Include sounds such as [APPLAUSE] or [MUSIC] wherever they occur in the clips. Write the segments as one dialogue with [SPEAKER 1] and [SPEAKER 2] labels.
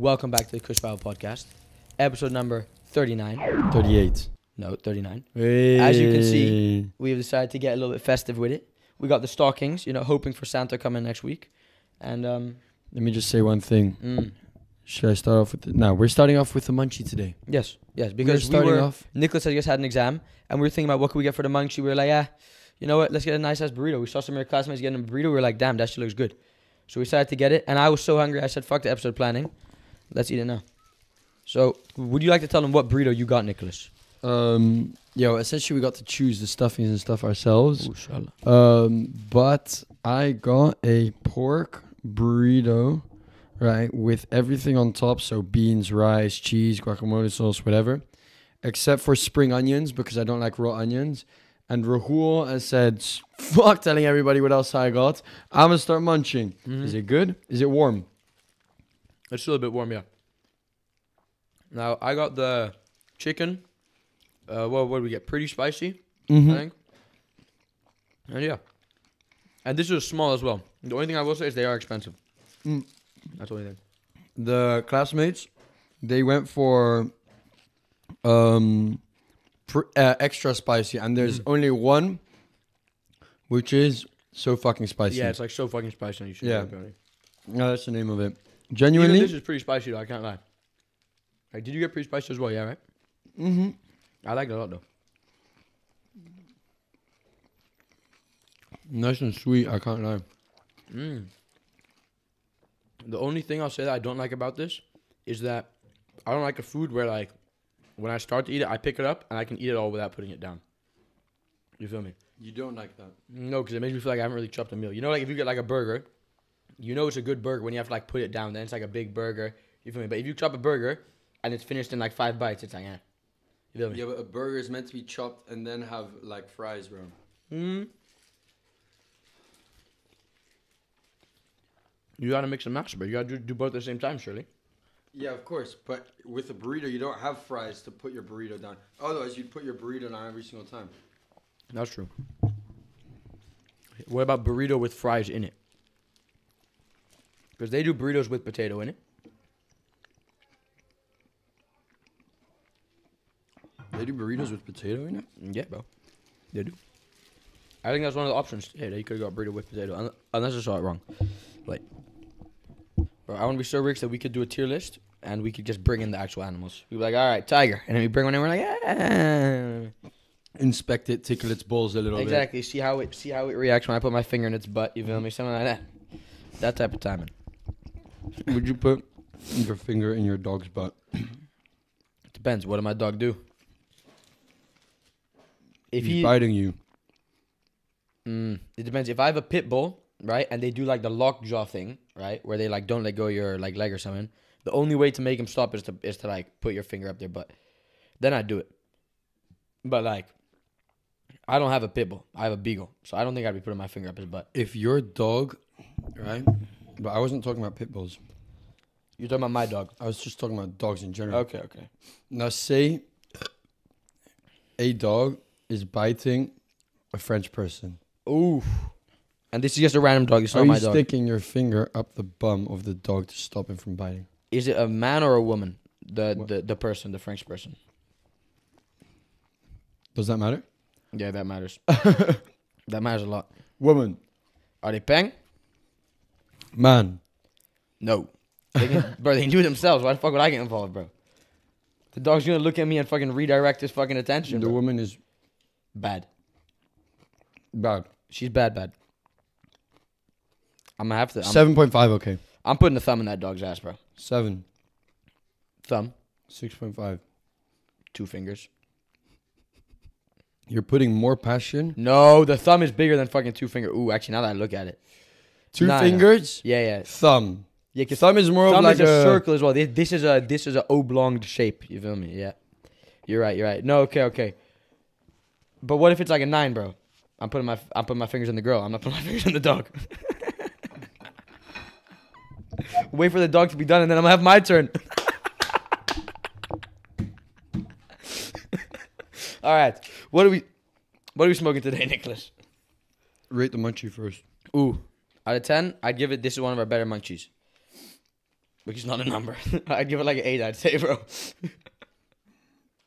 [SPEAKER 1] Welcome back to the Kush Bible Podcast, episode number 39. 38. No, 39. Hey. As you can see, we've decided to get a little bit festive with it. We got the stockings, you know, hoping for Santa coming next week. And um, Let me just say one thing. Mm. Should I start off with? The, no, we're starting off with the munchie today. Yes, yes, because we're starting we were, off. Nicholas had just had an exam, and we were thinking about what could we get for the munchie. We were like, yeah, you know what? Let's get a nice ass burrito. We saw some of your classmates getting a burrito. We were like, damn, that shit looks good. So we decided to get it, and I was so hungry. I said, fuck the episode planning. Let's eat it now. So, would you like to tell them what burrito you got, Nicholas? Um, yo, essentially we got to choose the stuffings and stuff ourselves. Um, but I got a pork burrito, right, with everything on top, so beans, rice, cheese, guacamole sauce, whatever, except for spring onions because I don't like raw onions. And Rahul has said, "Fuck telling everybody what else I got. I'm gonna start munching. Mm -hmm. Is it good? Is it warm? It's still a bit warm, yeah. Now I got the chicken. Uh, well, what did we get? Pretty spicy, mm-hmm. I think. And yeah, and this is small as well. The only thing I will say is they are expensive. Mm. That's all only thing. The classmates, they went for um pr- uh, extra spicy, and there's mm. only one, which is so fucking spicy. Yeah, it's like so fucking spicy. You should yeah, no, that's the name of it. Genuinely, Even this is pretty spicy though. I can't lie. Like, did you get pretty spicy as well? Yeah, right. hmm I like it a lot though. Nice and sweet. I can't lie. Mm. The only thing I'll say that I don't like about this is that I don't like a food where like when I start to eat it, I pick it up and I can eat it all without putting it down. You feel me? You don't like that. No, because it makes me feel like I haven't really chopped a meal. You know, like if you get like a burger you know it's a good burger when you have to like put it down. Then it's like a big burger. You feel me? But if you chop a burger and it's finished in like five bites, it's like yeah. You feel me? Yeah, but a burger is meant to be chopped and then have like fries, bro. Hmm. You gotta mix and match, but you gotta do, do both at the same time, surely. Yeah, of course. But with a burrito, you don't have fries to put your burrito down. Otherwise, you'd put your burrito down every single time. That's true. What about burrito with fries in it? Because they do burritos with potato in it. They do burritos with potato in it? Yeah, bro. They do. I think that's one of the options. Yeah, they could have got burrito with potato. Unless I saw it wrong. But, bro, I want to be so rich that we could do a tier list and we could just bring in the actual animals. We'd be like, all right, tiger. And then we bring one in, we're like, yeah, Inspect it, tickle its balls a little exactly. bit. Exactly. See how it see how it reacts when I put my finger in its butt. You feel me? Something like that. That type of timing. Would you put your finger in your dog's butt? It [CLEARS THROAT] Depends. What did my dog do? If He's he, biting you. Mm, it depends. If I have a pit bull, right, and they do like the lock jaw thing, right, where they like don't let go your like leg or something. The only way to make him stop is to is to like put your finger up their butt. Then I do it. But like, I don't have a pit bull. I have a beagle, so I don't think I'd be putting my finger up his butt. If your dog, right, but I wasn't talking about pit bulls. You're talking about my dog. I was just talking about dogs in general. Okay, okay. Now, say a dog is biting a French person. Ooh. And this is just a random dog. It's Are not you my dog. sticking your finger up the bum of the dog to stop him from biting? Is it a man or a woman? The, the the person, the French person. Does that matter? Yeah, that matters. [LAUGHS] that matters a lot. Woman. Are they paying? Man. No. They can, [LAUGHS] bro, they can do it themselves. Why the fuck would I get involved, bro? The dog's gonna look at me and fucking redirect his fucking attention. The bro. woman is bad. Bad. She's bad, bad. I'm gonna have to. point five. Okay. I'm putting a thumb in that dog's ass, bro. Seven. Thumb. Six point five. Two fingers. You're putting more passion. No, the thumb is bigger than fucking two finger. Ooh, actually, now that I look at it, Two fingers. Yeah, yeah. Thumb. Yeah, cause thumb is more thumb of like is a, a, circle as well. This, this is a this is an oblong shape. You feel me? Yeah. You're right. You're right. No. Okay. Okay. But what if it's like a nine, bro? I'm putting my I'm putting my fingers in the girl. I'm not putting my [LAUGHS] fingers in the dog. [LAUGHS] Wait for the dog to be done, and then I'm gonna have my turn. [LAUGHS] All right. What are we What are we smoking today, Nicholas? Rate the munchie first. Ooh. Out of 10, I'd give it this is one of our better munchies. Which is not a number. [LAUGHS] I'd give it like an 8, I'd say, bro.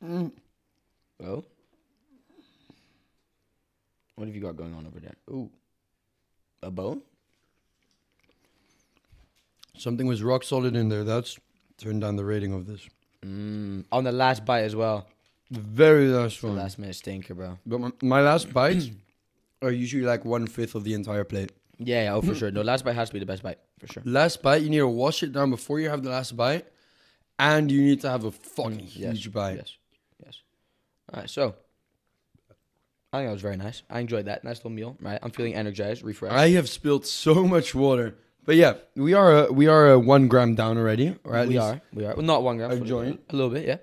[SPEAKER 1] mm. Well, what have you got going on over there? Ooh. A bone? Something was rock solid in there. That's turned down the rating of this. Mm, on the last bite as well. The very last one. The last minute stinker, bro. But my, my last bites are [CLEARS THROAT] usually like one fifth of the entire plate. Yeah, yeah, oh for mm. sure. No, last bite has to be the best bite for sure. Last bite, you need to wash it down before you have the last bite, and you need to have a fucking mm, yes, huge bite. Yes, yes. All right, so I think that was very nice. I enjoyed that. Nice little meal. Right, I'm feeling energized, refreshed. I have spilled so much water, but yeah, we are a, we are a one gram down already. Right, we least are. We are well, not one gram. A joint, a little bit, yeah.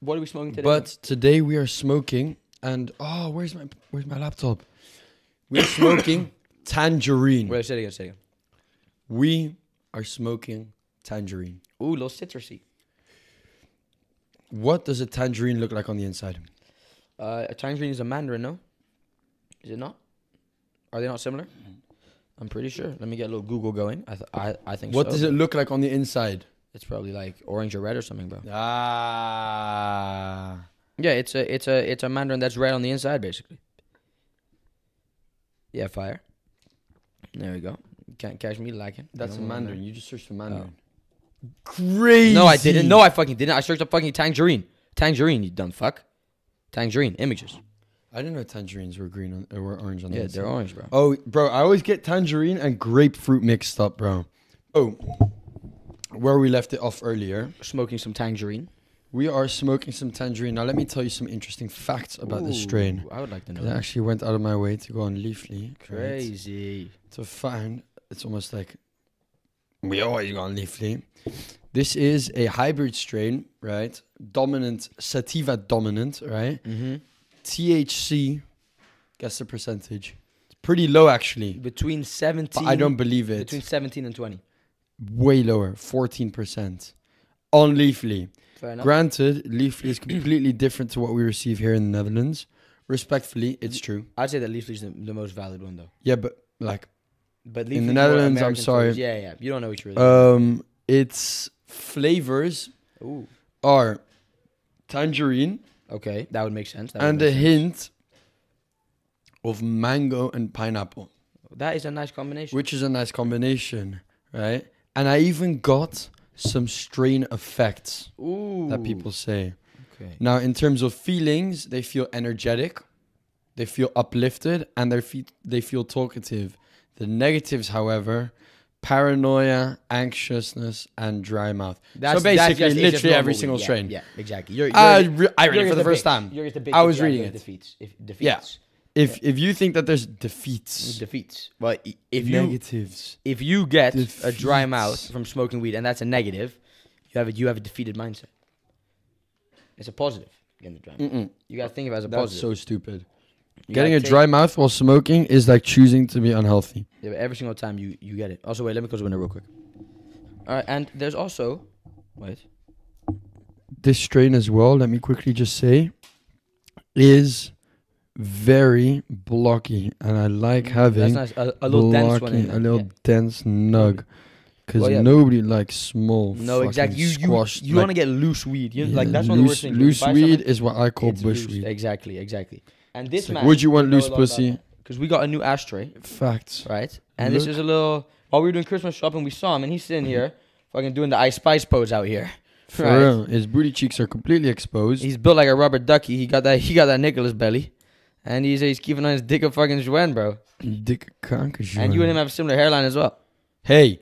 [SPEAKER 1] What are we smoking today? But today we are smoking, and oh, where's my where's my laptop? We're smoking. [COUGHS] [COUGHS] Tangerine. Wait, say it again, say it again. We are smoking tangerine. Ooh, little citrusy. What does a tangerine look like on the inside? Uh, a tangerine is a mandarin, no? Is it not? Are they not similar? Mm-hmm. I'm pretty sure. Let me get a little Google going. I th- I, I think. What so. does it look like on the inside? It's probably like orange or red or something, bro. Ah. Yeah, it's a it's a it's a mandarin that's red on the inside, basically. Yeah, fire. There we go. Can't catch me lacking. That's a Mandarin. You just searched for Mandarin. Oh. Crazy. No, I didn't. No, I fucking didn't. I searched up fucking tangerine. Tangerine, you dumb fuck. Tangerine images. I didn't know tangerines were green on, were orange on the Yeah, they're orange, bro. Oh, bro, I always get tangerine and grapefruit mixed up, bro. Oh, where we left it off earlier. Smoking some tangerine. We are smoking some tangerine. Now, let me tell you some interesting facts about this strain. I would like to know. I actually went out of my way to go on Leafly. Crazy. Right, to find, it's almost like we always go on Leafly. This is a hybrid strain, right? Dominant, sativa dominant, right? Mm-hmm. THC, guess the percentage. It's pretty low, actually. Between 17. But I don't believe it. Between 17 and 20. Way lower, 14%. On Leafly. Granted, Leafly is completely different to what we receive here in the Netherlands. Respectfully, it's true. I'd say that Leafly is the, the most valid one, though. Yeah, but like, But Leafly in the Netherlands, I'm sorry. Yeah, yeah. You don't know what you're. Really um, its flavors Ooh. are tangerine Okay, that would make sense. that and a sense. hint of mango and pineapple, That is a nice combination. which is a nice combination, right? And I even got some strain effects Ooh. that people say. Okay. Now, in terms of feelings, they feel energetic, they feel uplifted, and they feel they feel talkative. The negatives, however, paranoia, anxiousness, and dry mouth. That's, so basically, that's literally every single yeah, strain. Yeah, exactly. You're, you're, uh, I read it for the, the first big, time. I was reading it. Defeats, if, defeats. Yeah. If if you think that there's defeats, defeats. Well, if you negatives, if you get a dry mouth from smoking weed, and that's a negative, you have a, you have a defeated mindset. It's a positive. Getting a dry mouth. Mm-mm. You gotta think of it as a that's positive. so stupid. You Getting a dry mouth while smoking is like choosing to be unhealthy. yeah, but every single time you you get it. Also, wait, let me close the window real quick. All right, and there's also, wait, This strain as well, let me quickly just say, is very blocky, and I like mm, having nice. a, a, little blocky, dense one, a little yeah. dense nug. Because well, yeah. nobody likes small. No, exactly. You you, you like, want to get loose weed. You, yeah, like that's one of the worst things. Loose weed is what I call bush loose. weed. Exactly, exactly. And this like, man. Would you want loose pussy? Because we got a new ashtray. Facts. Right, and Look. this is a little. While we were doing Christmas shopping, we saw him, and he's sitting mm-hmm. here, fucking doing the ice spice pose out here. For right. real, his booty cheeks are completely exposed. He's built like a rubber ducky. He got that. He got that Nicholas belly. And he's, he's keeping on his dick of fucking Joanne, bro. Dick kanker Joanne. And you and him have a similar hairline as well. Hey.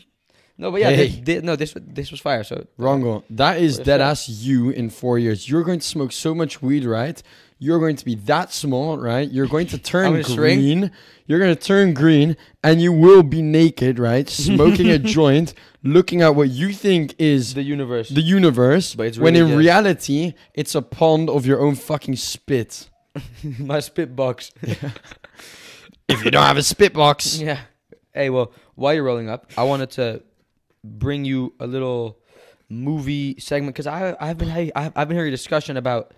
[SPEAKER 1] [LAUGHS] no, but yeah, hey. this, this, no, this this was fire. So Rongo, that is dead ass you in four years. You're going to smoke so much weed, right? You're going to be that small, right? You're going to [LAUGHS] turn green. Shrink. You're going to turn green, and you will be naked, right? [LAUGHS] Smoking a joint, looking at what you think is the universe. The universe, but it's really when in reality, it's a pond of your own fucking spit. [LAUGHS] my spit box. if you don't have a spit box. Yeah. Hey, well, while you're rolling up, I wanted to bring you a little movie segment because I I've been I've, I've been hearing a discussion about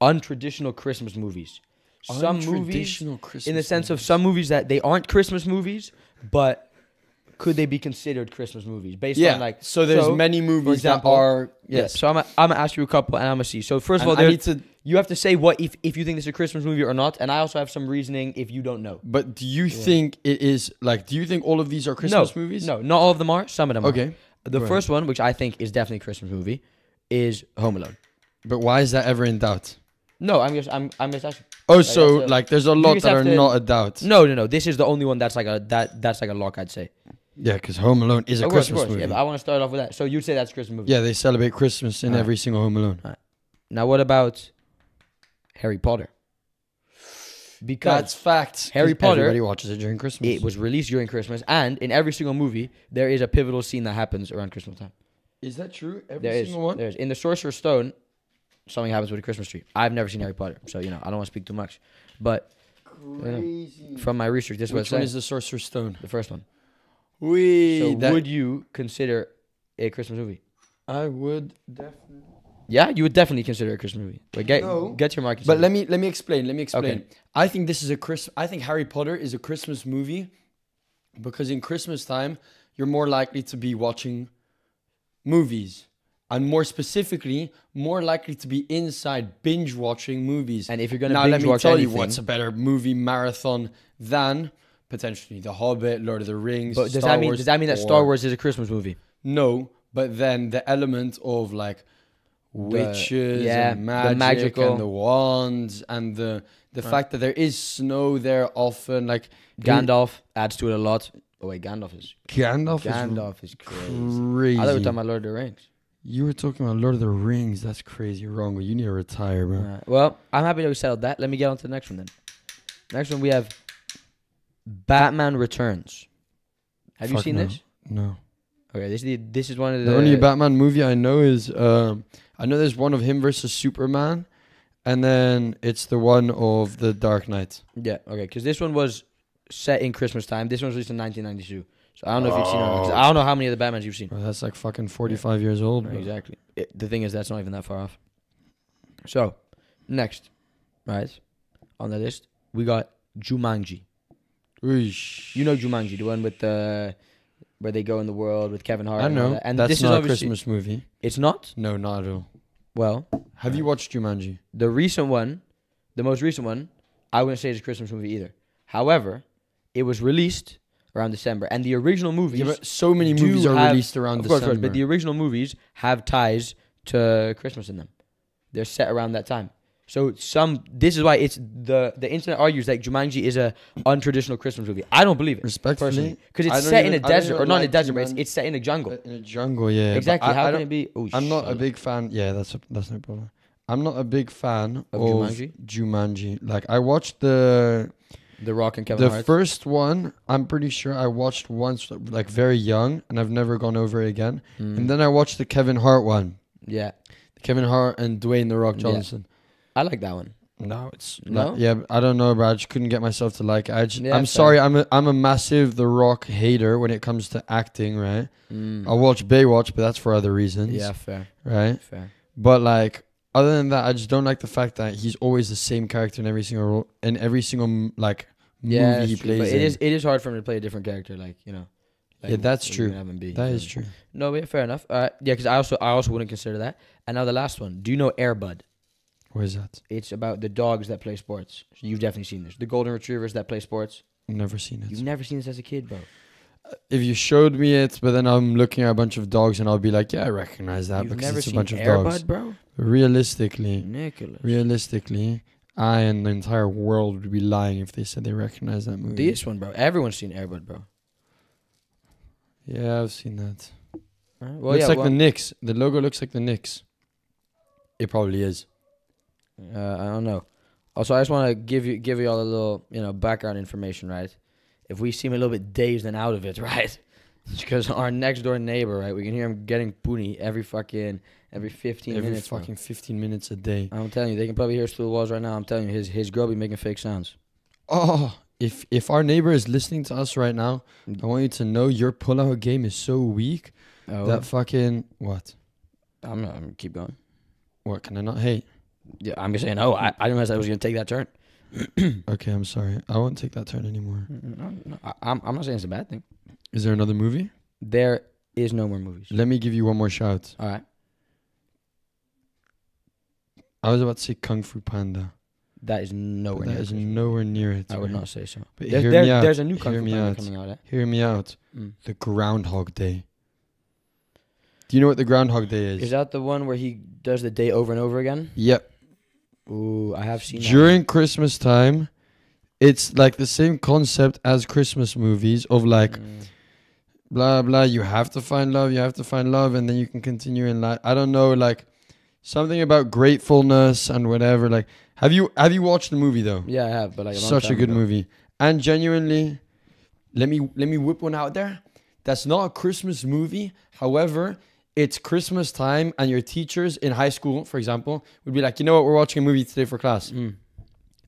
[SPEAKER 1] untraditional Christmas movies. Some movies, Christmas in the sense movies. of some movies that they aren't Christmas movies, but could they be considered Christmas movies based yeah. on like so there's so, many movies example, that are yes. Yeah, so I'm i I'm gonna ask you a couple and I'm gonna see. So first of all, I need to you have to say what if if you think this is a Christmas movie or not, and I also have some reasoning if you don't know. But do you yeah. think it is like? Do you think all of these are Christmas no, movies? No, not all of them are. Some of them. Okay. Are. The first one, which I think is definitely a Christmas movie, is Home Alone. But why is that ever in doubt? No, I'm just I'm I'm just asking. Oh, like, so a, like there's a lot that are to, not a doubt. No, no, no. This is the only one that's like a that that's like a lock, I'd say. Yeah, because Home Alone is a Christmas course. movie. Yeah, I want to start off with that. So you'd say that's a Christmas movie. Yeah, they celebrate Christmas in every single Home Alone. Now, what about Harry Potter? Because That's fact. Harry Potter. Everybody watches it during Christmas. It was released during Christmas, and in every single movie, there is a pivotal scene that happens around Christmas time. Is that true? Every there single is, one. There is. In the Sorcerer's Stone, something happens with a Christmas tree. I've never seen Harry Potter, so you know I don't want to speak too much, but you know, from my research, this Which was one saying. is the Sorcerer's Stone. The first one. We. So that- would you consider a Christmas movie? I would definitely. Yeah, you would definitely consider a Christmas movie. But get No. get your market. But let me let me explain. Let me explain. I think this is a Chris. I think Harry Potter is a Christmas movie because in Christmas time you're more likely to be watching movies, and more specifically, more likely to be inside binge watching movies. And if you're gonna now, let me watch tell you what's a better movie marathon than potentially The Hobbit, Lord of the Rings. But does Star that mean Wars, does that mean that Star Wars is a Christmas movie? No, but then the element of like witches yeah, and the magic magical- and the wands and the the Right. fact that there is snow there often, like Gandalf adds to it a lot. Oh wait, Gandalf is Gandalf, Gandalf is crazy. crazy. I thought we talking about Lord of the Rings. you were talking about Lord of the Rings. That's crazy. You're wrong. You need to retire, bro. Well, I'm happy that we settled that. Let me get on to the next one then. Next one we have Batman Returns. Have Fuck you seen no. this? No. Okay, this is the, this is one of the, the only Batman movie I know is um, I know there's one of him versus Superman, and then it's the one of the Dark Knight. Yeah. Okay, because this one was set in Christmas time. This one was released in 1992. So I don't know if you've seen it. I don't know how many of the Batmans you've seen. that's like fucking 45 years old. Exactly. It, the thing is, that's not even that far off. So, next, right, on the list, we got Jumanji. Eesh. You know Jumanji, the one with the where they go in the world with Kevin Hart. I and know. And That's this not is a Christmas movie. It's not. No, not at all. Well, have you watched Jumanji? The recent one, the most recent one, I wouldn't say it's a Christmas movie either. However, it was released around December, and the original movies. Yeah, so many movies are have, released around of December. Course, but the original movies have ties to Christmas in them. They're set around that time. So some this is why it's the the internet argues that Jumanji is a untraditional Christmas movie. I don't believe it respectfully because it's set even, in a desert or not like in a desert, but it's, it's, set in a jungle. In a jungle, yeah. Exactly. I, How I can it be? Oh, I'm not a big fan. Yeah, that's a, that's no problem. I'm not a big fan of, of Jumanji? Jumanji. Like I watched the the Rock and Kevin. The first one, I'm pretty sure I watched once, like very young, and I've never gone over it again. Mm. And then I watched the Kevin Hart one. Yeah. Kevin Hart and Dwayne the Rock Johnson. Yeah. I like that one. No, it's no. Not, yeah, I don't know, but I just couldn't get myself to like. I just, yeah, I'm fair. sorry. I'm a, I'm a massive The Rock hater when it comes to acting. Right. Mm. I watch Baywatch, but that's for other reasons. Yeah, fair. Right. Fair. But like, other than that, I just don't like the fact that he's always the same character in every single role, in every single like yeah, movie he plays. But in. it is it is hard for him to play a different character. Like you know. Like yeah, that's true. Be, that is true. No, yeah, fair enough. Uh, yeah, because I also I also wouldn't consider that. And now the last one. Do you know Airbud? What is that? It's about the dogs that play sports. You've definitely seen this. The golden retrievers that play sports. Never seen it. You've never seen this as a kid, bro. Uh, if you showed me it, but then I'm looking at a bunch of dogs and I'll be like, yeah, I recognize that You've because never it's a seen bunch of dogs. bro. Realistically, Nicholas. realistically, I and the entire world would be lying if they said they recognize that movie. This one, bro. Everyone's seen Airbud, bro. Yeah, I've seen that. Right. Well, looks yeah, like well, the Knicks. The logo looks like the Knicks. It probably is. Uh, I don't know. Also, I just want to give you give you all a little you know background information, right? If we seem a little bit dazed and out of it, [LAUGHS] right? It's because our next door neighbor, right? We can hear him getting puny every fucking every fifteen Every minutes. bro. fucking 15 minutes a day. I'm telling you, they can probably hear us through the walls right now. I'm telling you, his his girl be making fake sounds. Oh, if if our neighbor is listening to us right now, I want you to know your pullout game is so weak Oh, that fucking what? I'm, I'm keep going. What can I not hate? yeah, I'm just saying, no. Oh, I, I didn't realize I was going to take that turn. [CLEARS THROAT] okay, I'm sorry. I won't take that turn anymore. Mm, mm, no, no, I, I'm, I'm not saying it's a bad thing. Is there another movie? There is no more movies. Let me give you one more shout. All right. I was about to say Kung Fu Panda. That is nowhere That near is it. nowhere near it. I would right? not say so. But hear there- me out. There's a new Kung Fu Panda out. coming out. eh? Hear me out. Mm. The Groundhog Day. Do you know what the Groundhog Day is? Is that the one where he does the day over and over again? yep. Ooh, I have seen that. during Christmas time. It's like the same concept as Christmas movies of like mm. blah blah. You have to find love. You have to find love, and then you can continue in life. I don't know, like something about gratefulness and whatever. Like, have you have you watched the movie though? Yeah, I have, but like a such a good ago. movie. And genuinely, let me let me whip one out there. That's not a Christmas movie. However, it's Christmas time and your teachers in high school, for example, would be like, you know what, we're watching a movie today for class. Mm.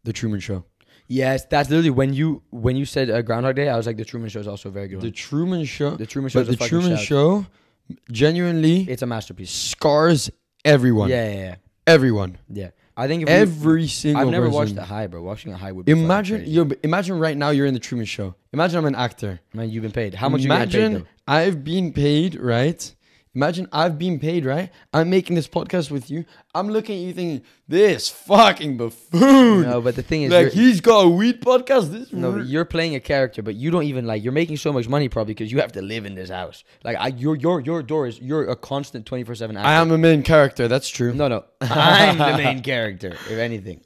[SPEAKER 1] The Truman Show. Yes, that's literally when you when you said uh, Groundhog Day, I was like, the Truman Show is also a very good. One. The Truman Show. The Truman Show. But the Truman shout. Show, genuinely, it's a masterpiece. Scars everyone. Yeah, yeah, yeah. everyone. Yeah. I think every we, single. I've never person. watched the high, bro. Watching the high would. Be imagine you. Imagine right now you're in the Truman Show. Imagine I'm an actor. Man, you've been paid. How much? Imagine paid, I've been paid right Imagine I've been paid, right? I'm making this podcast with you. I'm looking at you thinking, this fucking buffoon. No, but the thing is, like, he's got a weed podcast. This no, you're playing a character, but you don't even like. You're making so much money probably because you have to live in this house. Like, I, your your your door is you're a constant twenty four seven. I am a main character. That's true. No, no, [LAUGHS] I'm the main character. If anything,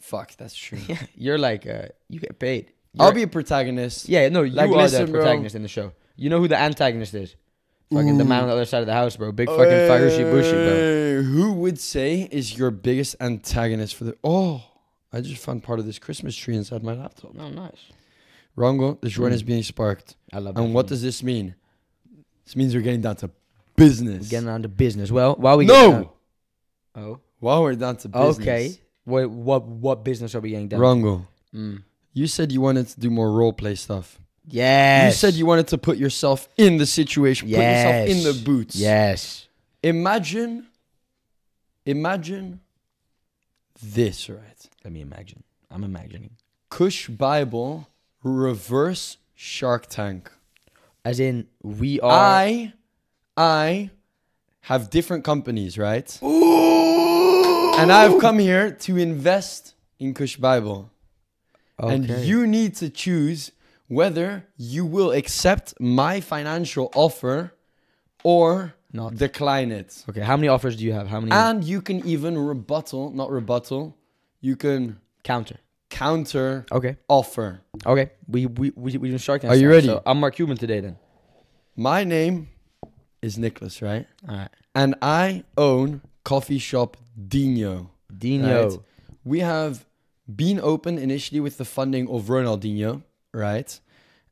[SPEAKER 1] fuck, that's true. [LAUGHS] you're like, uh, you get paid. You're, I'll be a protagonist. Yeah, no, you like, are listen, the protagonist bro. in the show. You know who the antagonist is. Fucking the mm. man on the other side of the house, bro. Big fucking fire, Fagushi bushy, bro. Who would say is your biggest antagonist for the? Oh, I just found part of this Christmas tree inside my laptop. Oh, nice. Rongo, the joint mm. is being sparked. I love. And what does this mean? This means we're getting down to business. We're getting down to business. Well, while we no. Down, oh. While we're down to business. Okay. Wait, what what business are we getting down? Rongo. Mm. You said you wanted to do more role play stuff. Yes. You said you wanted to put yourself in the situation, yes. put yourself in the boots. Yes. Imagine, imagine this, right? Let me imagine. I'm imagining. Kush Bible reverse Shark Tank. As in, we are. I, I have different companies, right? Ooh! And I've come here to invest in Kush Bible. Okay. And you need to choose whether you will accept my financial offer or not decline it. Okay, how many offers do you have? How many? And you can even rebuttal, not rebuttal. You can counter. Counter. Okay. Offer. Okay. We we we we start. shark. Are you ready? So I'm Mark Cuban today. Then. My name is Nicholas, right? All right. And I own coffee shop Dino. Dino. Right? We have been open initially with the funding of Ronaldinho right?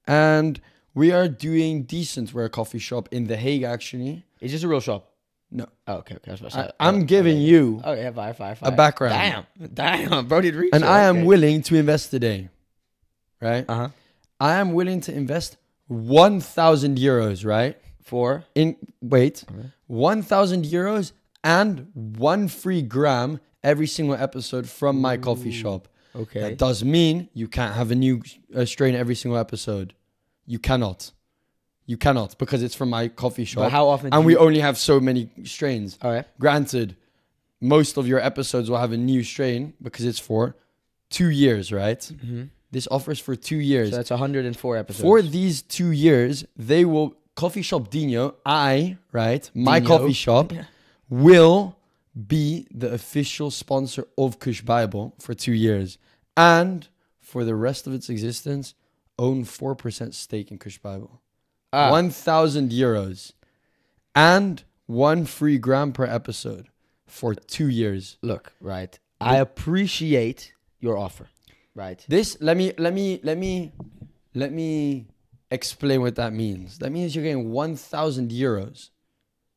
[SPEAKER 1] And we are doing decent. We're a coffee shop in The Hague, actually. Is this a real shop? No. Oh, okay, okay. I, am oh, giving okay. you. Oh yeah, fire, fire, fire. A background. Damn, damn, bro, did And I am okay. willing to invest today, right? Uh huh. I am willing to invest one thousand euros, right? For in wait, okay. one thousand euros and one free gram every single episode from my Ooh. coffee shop. Okay. That does mean you can't have a new uh, strain every single episode. You cannot. You cannot because it's from my coffee shop. But how often? And we only have so many strains. All right. Granted, most of your episodes will have a new strain because it's for two years, right? Mm-hmm. This offers for two years. So that's 104 episodes. For these two years, they will coffee shop Dino. I right, my Dino. coffee shop, yeah. will be the official sponsor of Kush Bible for two years and for the rest of its existence, own 4% stake in Kush Bible. Ah. 1,000 euros and one free gram per episode for two years. Look, right. I appreciate your offer. Right. This let me let me let me let me explain what that means. That means you're getting 1,000 euros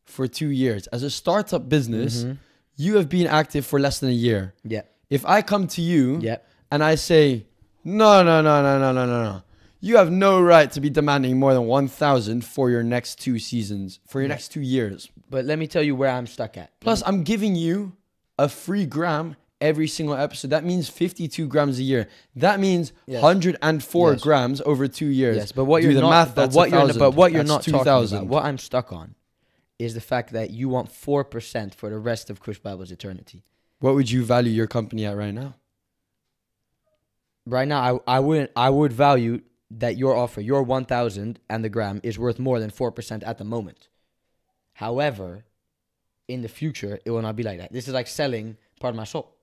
[SPEAKER 1] for two years as a startup business. Mm -hmm you have been active for less than a year. Yeah. If I come to you yeah. and I say, no, no, no, no, no, no, no, no. You have no right to be demanding more than 1,000 for your next two seasons, for your yeah. next two years. But let me tell you where I'm stuck at. Plus, I'm giving you a free gram every single episode. That means 52 grams a year. That means yes. 104 yes. grams over two years. Yes, but what you're not, math, but what you you're, but what you're not talking about, what I'm stuck on is the fact that you want 4% for the rest of Kush Bible's eternity. What would you value your company at right now? Right now, I, I wouldn't. I would value that your offer, your 1,000 and the gram, is worth more than 4% at the moment. However, in the future, it will not be like that. This is like selling part of my soul.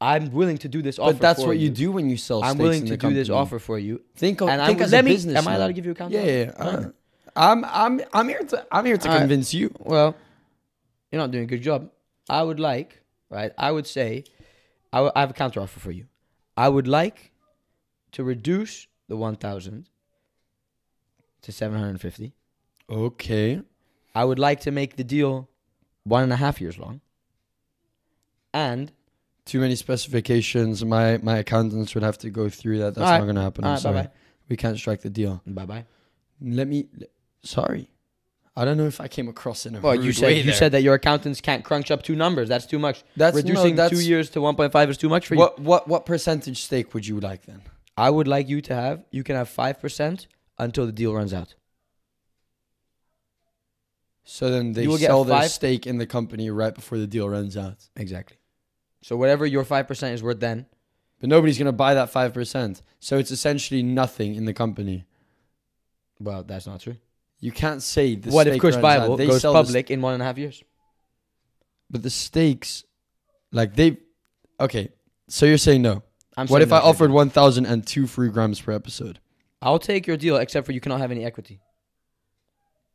[SPEAKER 1] I'm willing to do this offer. But that's what you. do when you sell. I'm willing to do company. this offer for you. Think, of, and think I'm, as let a me, business. Am I allowed to give you a counter? Yeah, yeah. yeah. I'm I'm I'm here to I'm here to convince you. Well, you're not doing a good job. I would like, right? I would say, I, w- I have a counter offer for you. I would like to reduce the 1,000 to 750. Okay. I would like to make the deal one and a half years long. And too many specifications. My my accountants would have to go through that. That's not going to happen. I'm All sorry. bye-bye. We can't strike the deal. Bye bye. Let me. Sorry. I don't know if I came across in a well. you said you there. said that your accountants can't crunch up two numbers. That's too much. That's reducing no, that's, two years to one point five is too much for what, you. What what percentage stake would you like then? I would like you to have. You can have five percent until the deal runs out. So then they sell their stake in the company right before the deal runs out. Exactly. So whatever your five percent is worth then. But nobody's gonna buy that five percent. So it's essentially nothing in the company. Well, that's not true. You can't say the what if Kush Bible they goes public in one and a half years? But the stakes, like they, okay. So you're saying no? I'm what if no I offered one thousand and two free grams per episode? I'll take your deal, except for you cannot have any equity.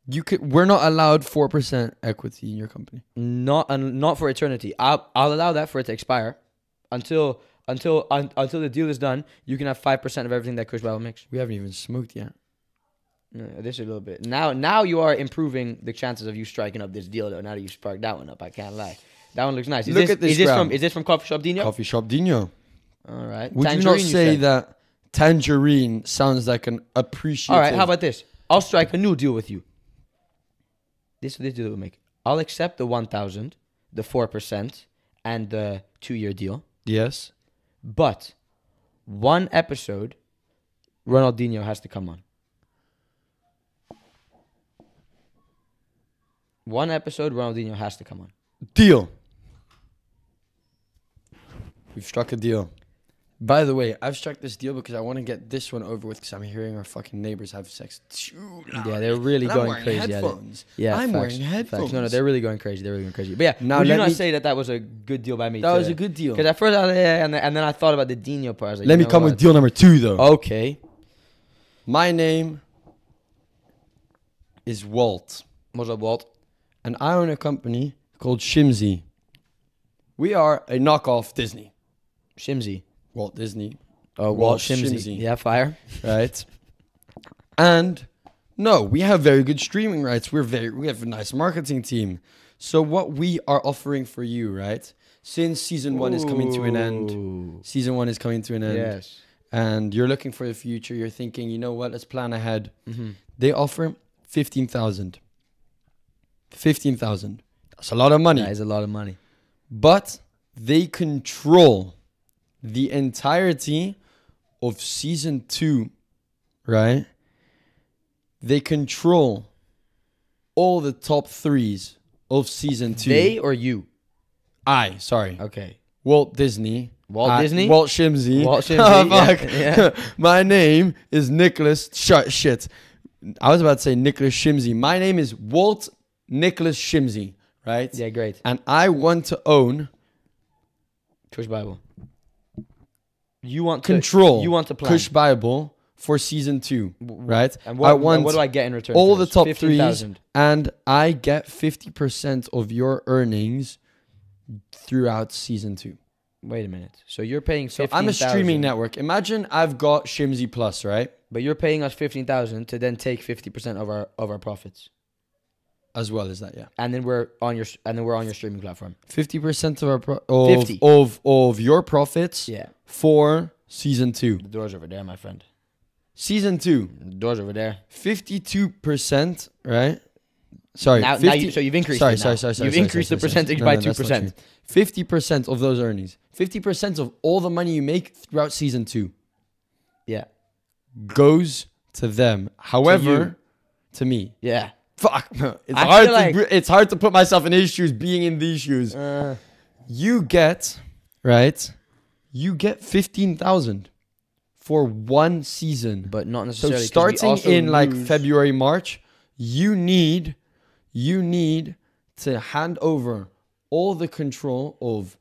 [SPEAKER 1] You could. We're not allowed four percent equity in your company. Not un, not for eternity. I'll I'll allow that for it to expire, until until un, until the deal is done. You can have five percent of everything that Kush Bible makes. We haven't even smoked yet. This a little bit. Now, now you are improving the chances of you striking up this deal, though. Now that you sparked that one up, I can't lie. That one looks nice. Is Look this, at this. Is this from? Is this from Coffee Shop Dino? Coffee Shop Dino. All right. Would tangerine, you not say you that tangerine sounds like an appreciative? All right. How about this? I'll strike a new deal with you. This this deal will make. I'll accept the one thousand, the four percent, and the two-year deal. Yes. But one episode, Ronaldinho has to come on. One episode, Ronaldinho has to come on. Deal. We've struck a deal. By the way, I've struck this deal because I want to get this one over with because I'm hearing our fucking neighbors have sex too loud. Yeah, they're really and going I'm crazy. Headphones. At it. Yeah, I'm facts, wearing headphones. Facts. No, no, they're really going crazy. They're really going crazy. But yeah, now would you not me, say that that was a good deal by me? That was a good deal. Because at first, I, and, then, and then I thought about the Dino part. Like, let me come what? with deal number two though. Okay. My name is Walt. What's up, Walt? and I own a company called Shimsy. We are a knockoff Disney. Shimsy. Walt Disney. Oh, Walt, Walt Shimsy. Yeah, fire. Right. and no, we have very good streaming rights. We're very we have a nice marketing team. So what we are offering for you, right? Since season one Ooh. is coming to an end, season one is coming to an end, yes. and you're looking for the future, you're thinking, you know what? Let's plan ahead. Mm-hmm. They offer fifteen thousand 15,000. That's a lot of money. That is a lot of money. But they control the entirety of season two, right? They control all the top threes of season two. They or you? I, sorry. Okay. Walt Disney. Walt uh, Disney? Walt Shimsy. Walt [LAUGHS] Shimsy. oh, fuck. Yeah, yeah. [LAUGHS] My name is Nicholas. Shut shit. I was about to say Nicholas Shimsy. My name is Walt Nicholas Shimsey, right? Yeah, great. And I want to own Kush Bible. You want to, control. You want to play Kush Bible for season two, right? And what, I want what do I get in return? All the top 15, threes, 000. and I get fifty percent of your earnings throughout season two. Wait a minute. So you're paying. 15, so I'm a streaming 000. network. Imagine I've got Shimsy Plus, right? But you're paying us fifteen thousand to then take fifty percent of our of our profits. As well as that, yeah. And then we're on your and then we're on your streaming platform. Fifty percent of our pro- of, 50. of of your profits. Yeah. For season two. The door's over there, my friend. Season two. The door's over there. Fifty-two percent, right? Sorry. Now, 50, now you, so you've increased. Sorry, sorry, sorry, sorry. You've sorry, increased sorry, the percentage no, by two percent. Fifty percent of those earnings. Fifty percent of all the money you make throughout season two. Yeah. Goes to them. However, to, to me. Yeah fuck. It's hard. To, like, it's hard to put myself in his shoes, being in these shoes. Uh, you get right. You get fifteen thousand for one season, but not necessarily. So starting in lose. like February, March, you need, you need to hand over all the control of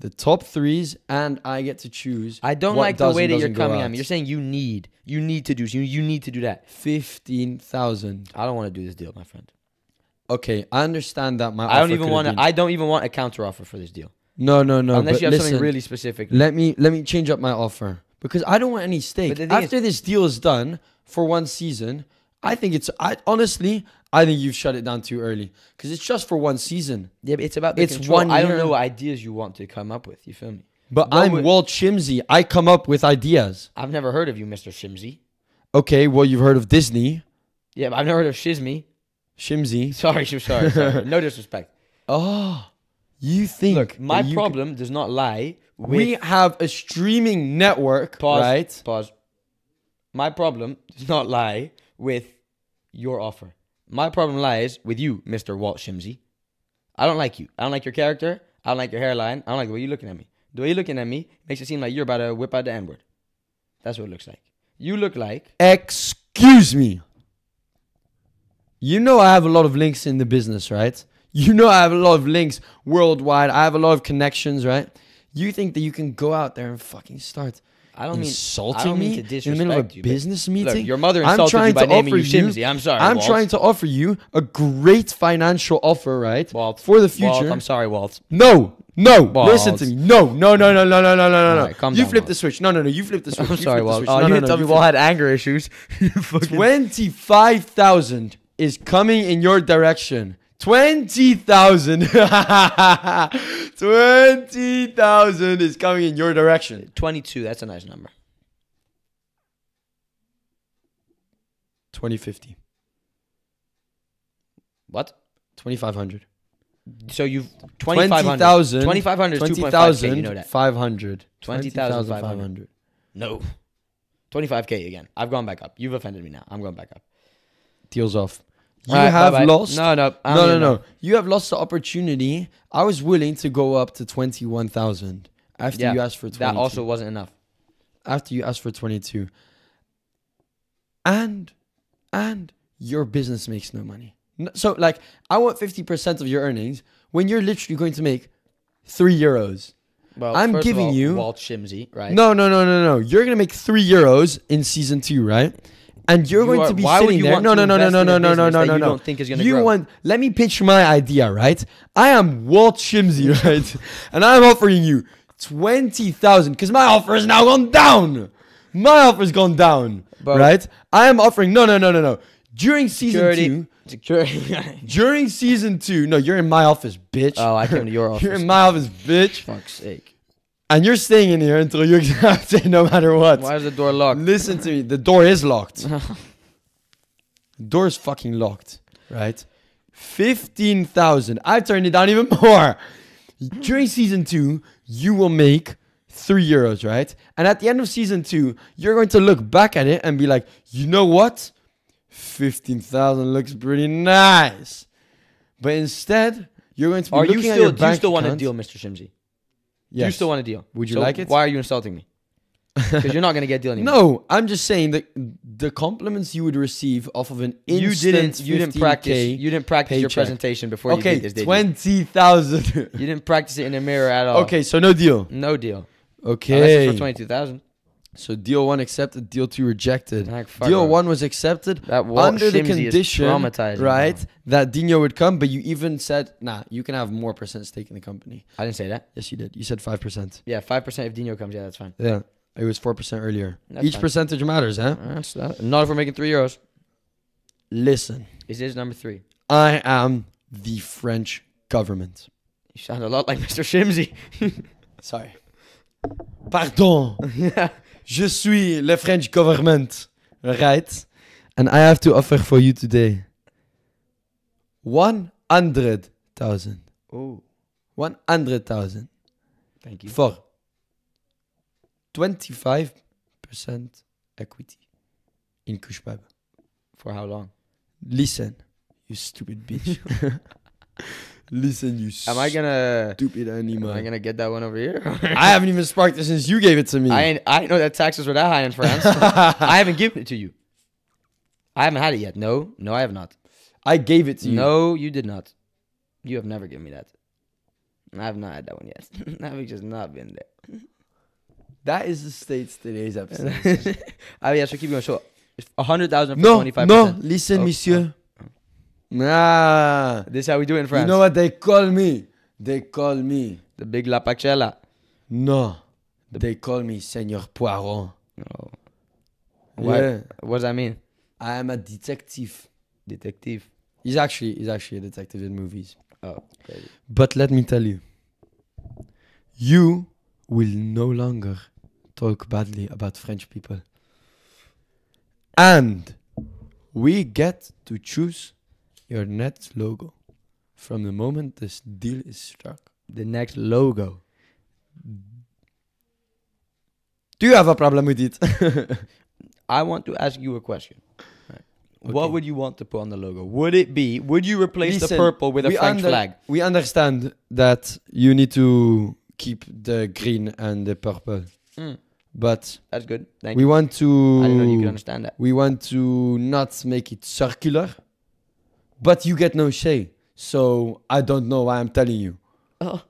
[SPEAKER 1] the top threes, and I get to choose. I don't like the way that you're coming at me. You're saying you need. You need to do you, you need to do that. 15,000. I don't want to do this deal, my friend. Okay, I understand that my I don't even want to been... I don't even want a counter offer for this deal. No, no, no. Unless you have listen, something really specific. Let me let me change up my offer because I don't want any stake. After is, this deal is done for one season, I think it's I honestly I think you've shut it down too early because it's just for one season. Yeah, but it's about it's control. one. Year. I don't know what ideas you want to come up with. You feel me? But what I'm would... Walt Shimsy. I come up with ideas. I've never heard of you, Mr. Shimsy. Okay, well, you've heard of Disney. Yeah, I've never heard of Shizmy. Shimsy. [LAUGHS] Sorry, sorry, sorry. [LAUGHS] no disrespect. Oh, you think. Look, my problem does not lie. we have a streaming network, pause, right? Pause. My problem does not lie with your offer. My problem lies with you, Mr. Walt Shimsy. I don't like you. I don't like your character. I don't like your hairline. I don't like the way you're looking at me. The way you're looking at me makes it seem like you're about to whip out the N word. That's what it looks like. You look like. Excuse me. You know I have a lot of links in the business, right? You know I have a lot of links worldwide. I have a lot of connections, right? You think that you can go out there and fucking start I don't insulting mean insulting me in the middle of a you, business meeting. Look, your mother insulted I'm you by naming you Shimsy. I'm sorry. I'm Walt. trying to offer you a great financial offer, right? Walt. For the future. Walt, I'm sorry, Walt. No. No, Walt. listen to me. No, no, no, no, no, no, no, no, no. Right, you down, flipped the switch. No, no, no. You flipped the switch. [LAUGHS] I'm you sorry, Walt. Oh, no, you no, didn't no, tell me Walt had anger issues. [LAUGHS] Twenty-five thousand is coming in your direction. 20,000. [LAUGHS] 20,000 is coming in your direction. 22, that's a nice number. 2050. What? 2,500. So you've 2500 2500 2500 you know that. 500 20,500 No. 25k again. I've gone back up. You've offended me now. I'm going back up. Deals off. You right, have bye -bye. lost. No, no, i no, no, no. You have lost the opportunity. I was willing to go up to twenty-one thousand after yeah, you asked for 22. that. Also, wasn't enough. After you asked for twenty-two, and and your business makes no money. So, like, I want fifty percent of your earnings when you're literally going to make three euros. Well, I'm giving all, you Walt Shimsy, right? No, no, no, no, no. You're gonna make three euros in season two, right? and you're you going are, to be sitting there. No, no, no, no, no, no, no, no, no, no, no. Don't think is going to You want? Let me pitch my idea, right? I am Walt Shimsy, [LAUGHS] right? and I'm offering you twenty thousand because my offer has now gone down. My offer's gone down, but right? I am offering. No, no, no, no, no. During season security. two. Security. [LAUGHS] during season two, no, you're in my office, bitch. Oh, I came to your office. [LAUGHS] You're in my office, bitch. Fuck's sake and you're staying in here until you're [LAUGHS] day, no matter what. Why is the door locked? Listen to me. The door is locked. [LAUGHS] the door is fucking locked, right? 15,000. I turned it down even [LAUGHS] more. During season two, you will make three euros, right? And at the end of season two, you're going to look back at it and be like, you know what? 15,000 looks pretty nice. But instead, you're going to be Are looking you still, at your do bank you still want to deal, Mr. Shimji? Yes. You still want a deal. Would you so like it? Why are you insulting me? Because you're not going to get deal anymore. No, I'm just saying that the compliments you would receive off of an instant you didn't you didn't practice you didn't practice paycheck. your presentation before okay, you did this. Okay, twenty thousand. you didn't practice it in a mirror at all. Okay, so no deal. No deal. Okay, for twenty two thousand. So deal one accepted, deal two rejected. Like, deal one was accepted that under the condition, right, that Dino would come. But you even said, nah, you can have more percent stake in the company. I didn't say that. Yes, you did. You said five percent. Yeah, five percent if Dino comes. Yeah, that's fine. Yeah, it was four percent earlier. That's Each fine. percentage matters, huh? Uh, that's that. Not if we're making three euros. Listen, is this number three? I am the French government. You sound a lot like [LAUGHS] Mr. Shimsy. [LAUGHS] Sorry. Pardon. [LAUGHS] yeah. Je suis le French government. Right? And I have to offer for you today 100,000. Oh. 100,000. Thank you. For 25% equity in Kushbab. For how long? Listen, you stupid bitch. [LAUGHS] [LAUGHS] Listen, you am I gonna stupid animal? Am I gonna get that one over here? [LAUGHS] I haven't even sparked it since you gave it to me. I ain't, I know that taxes were that high in France. [LAUGHS] I haven't given it to you. I haven't had it yet. No, no, I have not. I gave it to you. No, you did not. You have never given me that. I have not had that one yet. I've [LAUGHS] just not been there. That is the states today's episode. I, ah, yeah, so keep going. So hundred thousand. No, no. Listen, okay. Monsieur. Ah, This how we do it in France. You know what they call me? They call me. The big lapacella. No. The they call me Senor Poirot. Oh. What? Yeah. What does that mean? I am a detective. Detective. He's actually he's actually a detective in movies. Oh, crazy. But let me tell you, you will no longer talk badly about French people. And we get to choose your next logo from the moment this deal is struck. The next logo. Do you have a problem with it? [LAUGHS] I want to ask you a question. Okay. What would you want to put on the logo? Would it be? Would you replace Listen, the purple with a French flag? We understand that you need to keep the green and the purple, mm. but that's good. Thank we you. want to. I did not know you could understand that. We want to not make it circular but you get no say. So I don't know why I'm telling you. Oh.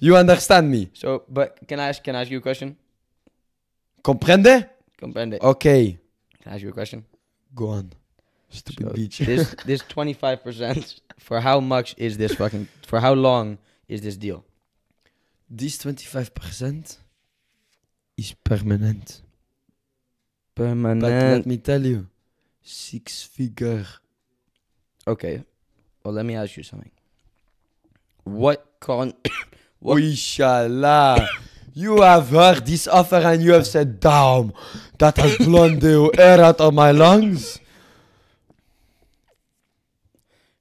[SPEAKER 1] You understand me? So, but can I ask? Can I ask you a question? Comprende? Comprende. Okay. Can I ask you a question? Go on. Stupid so this [LAUGHS] this twenty five percent for how much is this fucking for how long is this deal? This twenty five percent is permanent. Permanent. But let me tell you, six figure Okay. Well, let me ask you something. What con? [COUGHS] what? Inshallah. You have heard this offer and you have said, damn, that has blown the air out of my lungs.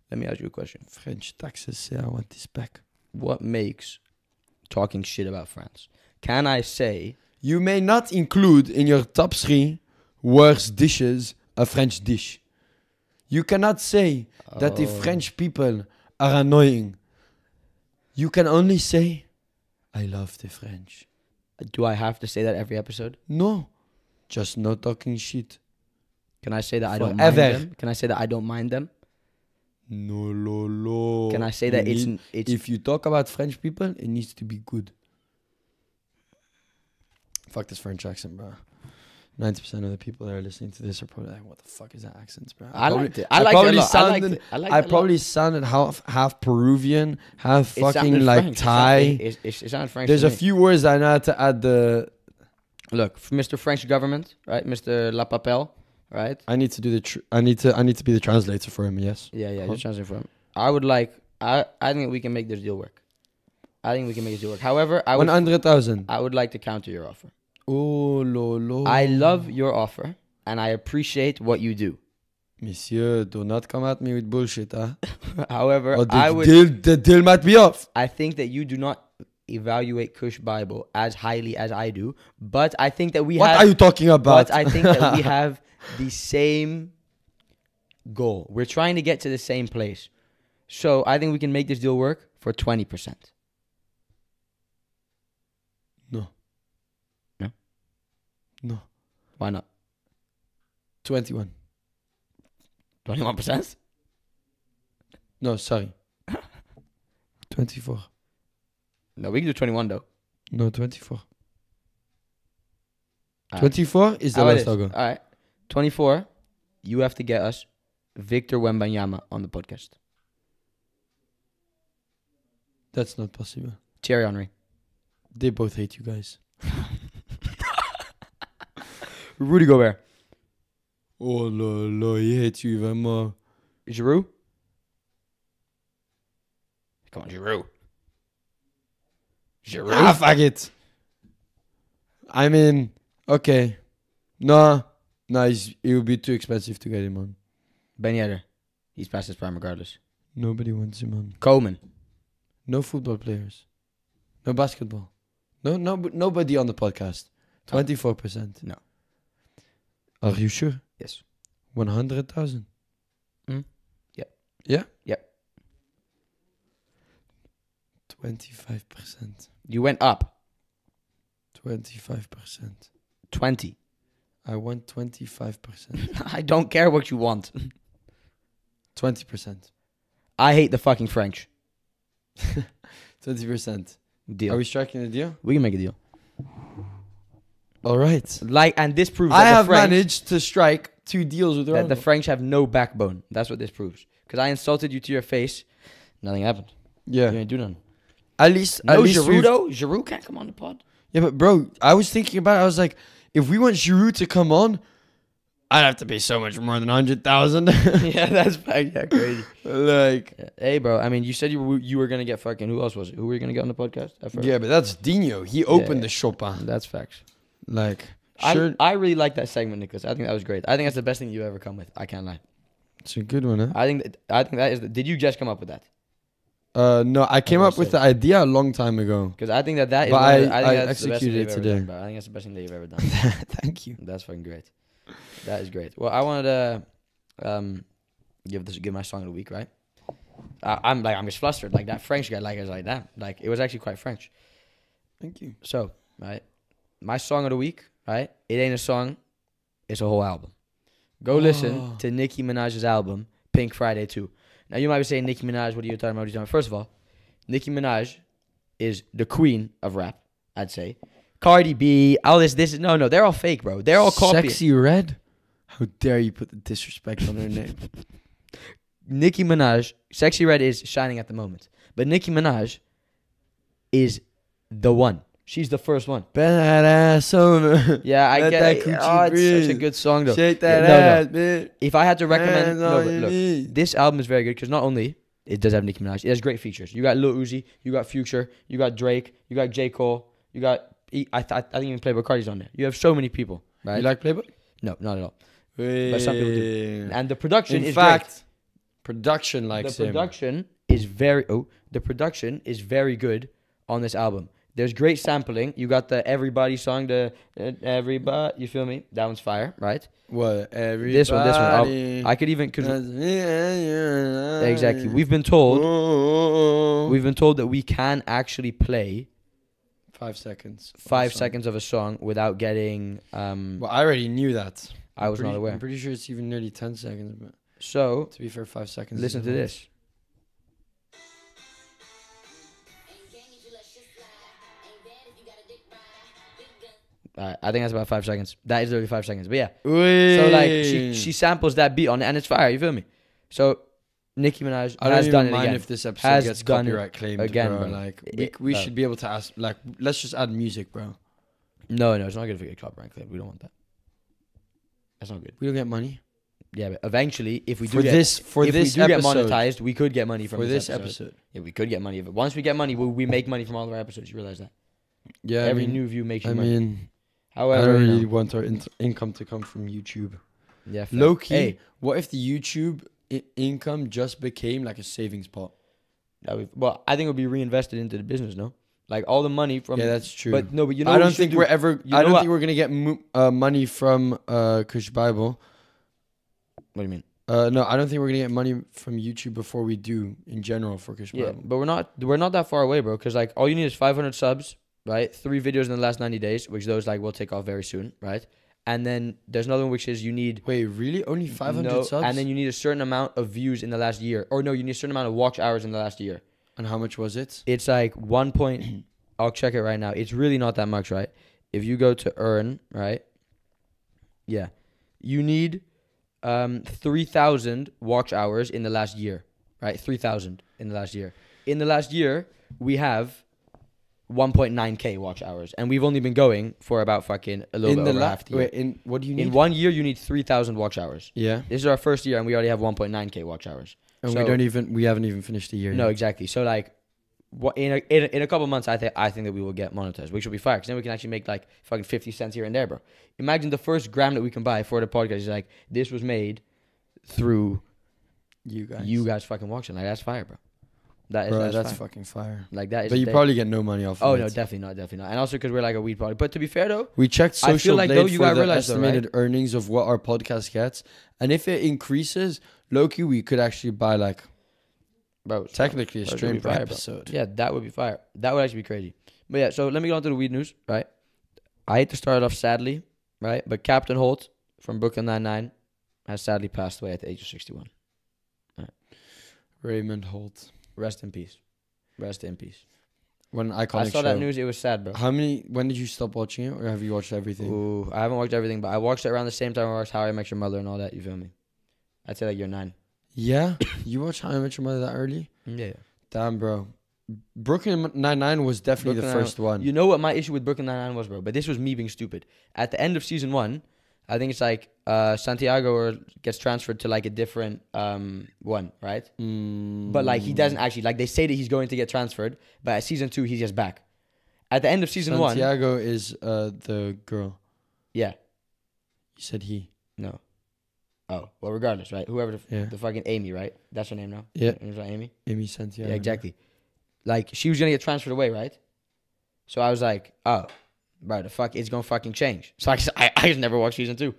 [SPEAKER 1] Let me ask you a question. French taxes say I want this back. What makes talking shit about France? Can I say You may not include in your top three worst dishes a French dish. You cannot say oh. that the oh. French people are annoying. You can only say, I love the French. Do I have to say that every episode? No. Just not talking shit. Can I say that Forever. I don't mind them? Can I say that I don't mind them? No, no, no. Can I say that it's, it's, If you talk about French people, it needs to be good. Fuck this French accent, bro. Ninety percent of the people that are listening to this are probably like, "What the fuck is that accent, bro?" I, I liked it. I, I liked probably sounded. I, liked it. I, liked I probably sounded half half Peruvian, half it fucking like French. Thai. It sounded, it, sounded French. There's a me. few words I know how to add the. Look, Mr. French government, right? Mr. La Papel, right? I need to do the. I need to. I need to be the translator for him. Yes. Yeah, yeah, you're translating for him. I would like. I I think we can make this deal work. I think we can make this deal work. However, I would. One hundred thousand. I would like to counter your offer. Oh, lolo. I love your offer and I appreciate what you do. Monsieur, do not come at me with bullshit, huh? [LAUGHS] However, oh, I would. Deal, the deal might be off. I think that you do not evaluate Kush Bible as highly as I do, but I think that we what have. What are you talking about? But I think that we [LAUGHS] have the same goal. We're trying to get to the same place. So I think we can make this deal work for 20%. No. Why not? 21. 21%? No, sorry. [LAUGHS] 24. No, we can do 21 though. No, 24. All 24 is the How last logo. All right. 24, you have to get us Victor Wembanyama on the podcast. That's not possible. Thierry Henry. They both hate you guys. [LAUGHS] Rudy Gobert. Oh no he yeah, you even more. Giroud? Come on, Giroud. Giroud? Ah, fuck it. I mean, okay. No, no, it would be too expensive to get him on. Ben Yedder. He's past his prime regardless. Nobody wants him on. Coleman. No football players. No basketball. No, no, nobody on the podcast. Twenty-four percent. No. Are you sure? Yes. 100,000? Mm. Yeah. Yeah? Yeah. 25%. You went up. 25%. 20. I want 25%. [LAUGHS] I don't care what you want. 20%. I hate the fucking French. 20%. [LAUGHS] Deal. Are we striking a deal? We can make a deal. All right. Like, and this proves I that the have French- managed to strike two deals with that the French have no backbone. That's what this proves. Because I insulted you to your face, nothing happened. Yeah, You did ain't do nothing. At least, at No least Giroud we Giroud can't come on the pod. Yeah, but bro, I was thinking about. it. I was like, if we want Giroud to come on, I'd have to pay so much more than hundred thousand. [LAUGHS] [LAUGHS] yeah, that's Yeah, crazy. like, Hey, bro. I mean, you said you were, you were gonna get fucking. Who else was it? Who were you gonna get on the podcast? at first? yeah, but that's Dino. He opened the Chopin. that's facts. Like, sure. I, I really like that segment, Nicholas. I think that was great. I think that's the best thing you ever come with. I can't lie. It's a good one, huh? I think that, I think that is. The, did you just come up with that? Uh, no, I came up with the idea a long time ago. Because I think that that is. But I, the, I, I executed it today. Done, I think that's the best thing that you've ever done. [LAUGHS] Thank you. That's fucking great. That is great. Well, I wanted to um, give this give my song of the week, right? I, I'm like I'm just flustered. Like that French guy, like I was like that. Like it was actually quite French. Thank you. So, right, my song of the week, right? It ain't a song, it's a whole album. Go oh. listen to Nicki Minaj's album, Pink Friday 2. Now, you might be saying, Nicki Minaj, what are you talking about? You talking about? First of all, Nicki Minaj is the queen of rap, I'd say. Cardi B, all this, this, no, no, they're all fake, bro. They're all copy. Sexy Red? How dare you put the disrespect on her name? [LAUGHS] Nicki Minaj, Sexy Red is shining at the moment, but Nicki Minaj is the one. She's the first one. Bend ass Yeah, I get it. Oh, it's such a good song though. Shake that yeah, no, ass, no. bitch. If I had to recommend, no, look, this album is very good because not only it does have Nicki Minaj, it has great features. You got Lil Uzi, you got Future, you got Drake, you got J Cole, you got I I, I think even Playboy Cardi's on there. You have so many people. Right? You like Playboy? No, not at all. But some people do. And the production In is fact, great. production like the production him. is very oh the production is very good on this album. There's great sampling. You got the everybody song The uh, everybody. You feel me? That one's fire, right? What everybody? This one, this one. I'll, i could even. exactly. We've been told. We've been told that we can actually play five seconds. Five seconds of a song without getting. Um, well, I already knew that. I was pretty, not aware. I'm pretty sure it's even nearly ten seconds. But so to be fair, five seconds. Listen to this. uh, I think that's about five seconds. That is literally five seconds. But yeah. Wee. So like she, she samples that beat on it and it's fire. You feel me? So Nicki Minaj I don't has done it again. if this episode has gets copyright claimed again, bro. Like we, it, we should be able to ask. Like let's just add music, bro. No, no, it's not gonna get copyright claimed. We don't want that. That's not good. We don't get money. Yeah, but eventually, if we do for get, this for if this we do episode, get monetized, we could get money from for this, episode. episode. Yeah, we could get money. But once we get money, we, we make money from all of our episodes. You realize that? Yeah, every I mean, new view makes. I money. mean, However, I don't really want our in- income to come from YouTube. Yeah, fair. low key. Hey, what if the YouTube I- income just became like a savings pot? That well, I think it would be reinvested into the business. No, like all the money from yeah, that's true. But no, but you know, I don't think do, we're ever. You know I don't what? think we're gonna get mo- uh, money from uh, Kush Bible. What do you mean? Uh, no, I don't think we're gonna get money from YouTube before we do in general for Kush yeah, Bible. But we're not we're not that far away, bro. Because like all you need is 500 subs, right? Three videos in the last 90 days, which those like will take off very soon, right? And then there's another one which is you need Wait, really? Only 500 no, subs? and then you need a certain amount of views in the last year, or no, you need a certain amount of watch hours in the last year. and how much was it? It's like one point. [CLEARS THROAT] I'll check it right now. It's really not that much, right? If you go to earn, right? Yeah, you need um three thousand watch hours in the last year, right? Three thousand in the last year. In the last year, we have 1.9k watch hours, and we've only been going for about fucking a little in bit the over half the year. Wait, in what do you need? In one year, you need 3,000 watch hours. Yeah, this is our first year, and we already have 1.9k watch hours. And so, we don't even we haven't even finished the year. No, yet. exactly. So like, what in a, in a, in a couple months, I think I think that we will get monetized, which will be fire, because then we can actually make like fucking 50 cents here and there, bro. Imagine the first gram that we can buy for the podcast is like this was made through you guys, you guys fucking watching. Like that's fire, bro. That is Bro, that's, that's fucking fire. Like that is. But you probably get no money off. Oh of no, definitely not, definitely not. And also because we're like a weed product. But to be fair though, we checked social. I feel like though you guys the estimated though, right? earnings of what our podcast gets, and if it increases, Loki, we could actually buy like, bro, technically a stream per fire, episode. Bro. Yeah, that would be fire. That would actually be crazy. But yeah, so let me go on to the weed news, right? I hate to start it off sadly, right? But Captain Holt from Brooklyn Nine Nine has sadly passed away at the age of sixty-one. Raymond Holt. Rest in peace. Rest in peace. When I saw that news. It was sad, bro. How many? When did you stop watching it, or have you watched everything? Ooh, I haven't watched everything, but I watched it around the same time I watched How I Met Your Mother and all that. You feel me? I'd say like you're nine. Yeah, [COUGHS] you watched How I Met Your Mother that early? Yeah. Damn, bro. Brooklyn Nine Nine was definitely Brooklyn the 1st one. You know what my issue with Brooklyn Nine Nine was, bro? But this was me being stupid. At the end of season one, I think it's like uh, Santiago gets transferred to like a different um, one, right? Mm. But like he doesn't actually like they say that he's going to get transferred, but at season two he's just back. At the end of season Santiago one, Santiago is uh, the girl. Yeah, you said he. No. Oh well, regardless, right? Whoever the, f- yeah. the fucking Amy, right? That's her name now. Yeah, like Amy. Amy Santiago. Yeah, exactly. Like she was gonna get transferred away, right? So I was like, oh, bro, the fuck, it's gonna fucking change. So I I, I just never watched season two.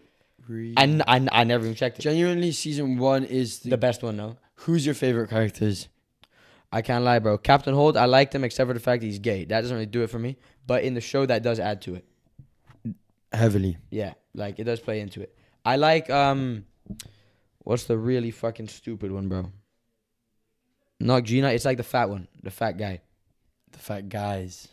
[SPEAKER 1] Really? I never even checked it. Genuinely, season one is the, the best one, though. Who's your favorite characters? I can't lie, bro. Captain Holt, I liked him except for the fact that he's gay. That doesn't really do it for me. But in the show, that does add to it. Heavily. Yeah, like it does play into it. I like um, what's the really fucking stupid one, bro? Not Gina. It's like the fat one, the fat guy. The fat guys.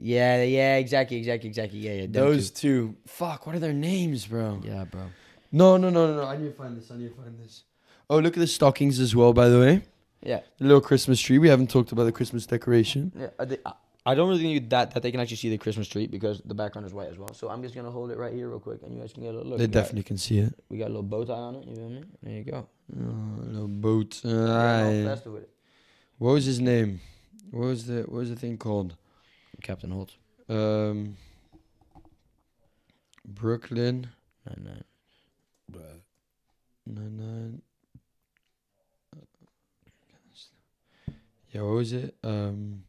[SPEAKER 1] Yeah, yeah, exactly, exactly, exactly. Yeah, yeah. Those two. Fuck, what are their names, bro? Yeah, bro. No, no, no, no, no. I need to find this. I need to find this. Oh, look at the stockings as well, by the way. Yeah. The little Christmas tree. We haven't talked about the Christmas decoration. Yeah. They, I, uh, I don't really need that that they can actually see the Christmas tree because the background is white as well. So I'm just gonna hold it right here real quick, and you guys can get a look. They we definitely got, can see it. We got a little bow tie on it. You know what I mean? There you go. Oh, little bow tie. What was his name? What was the What was the thing called? Captain Holt. Um, Brooklyn. nine nine, Bruh. nine nine. Yeah, what was it? Um,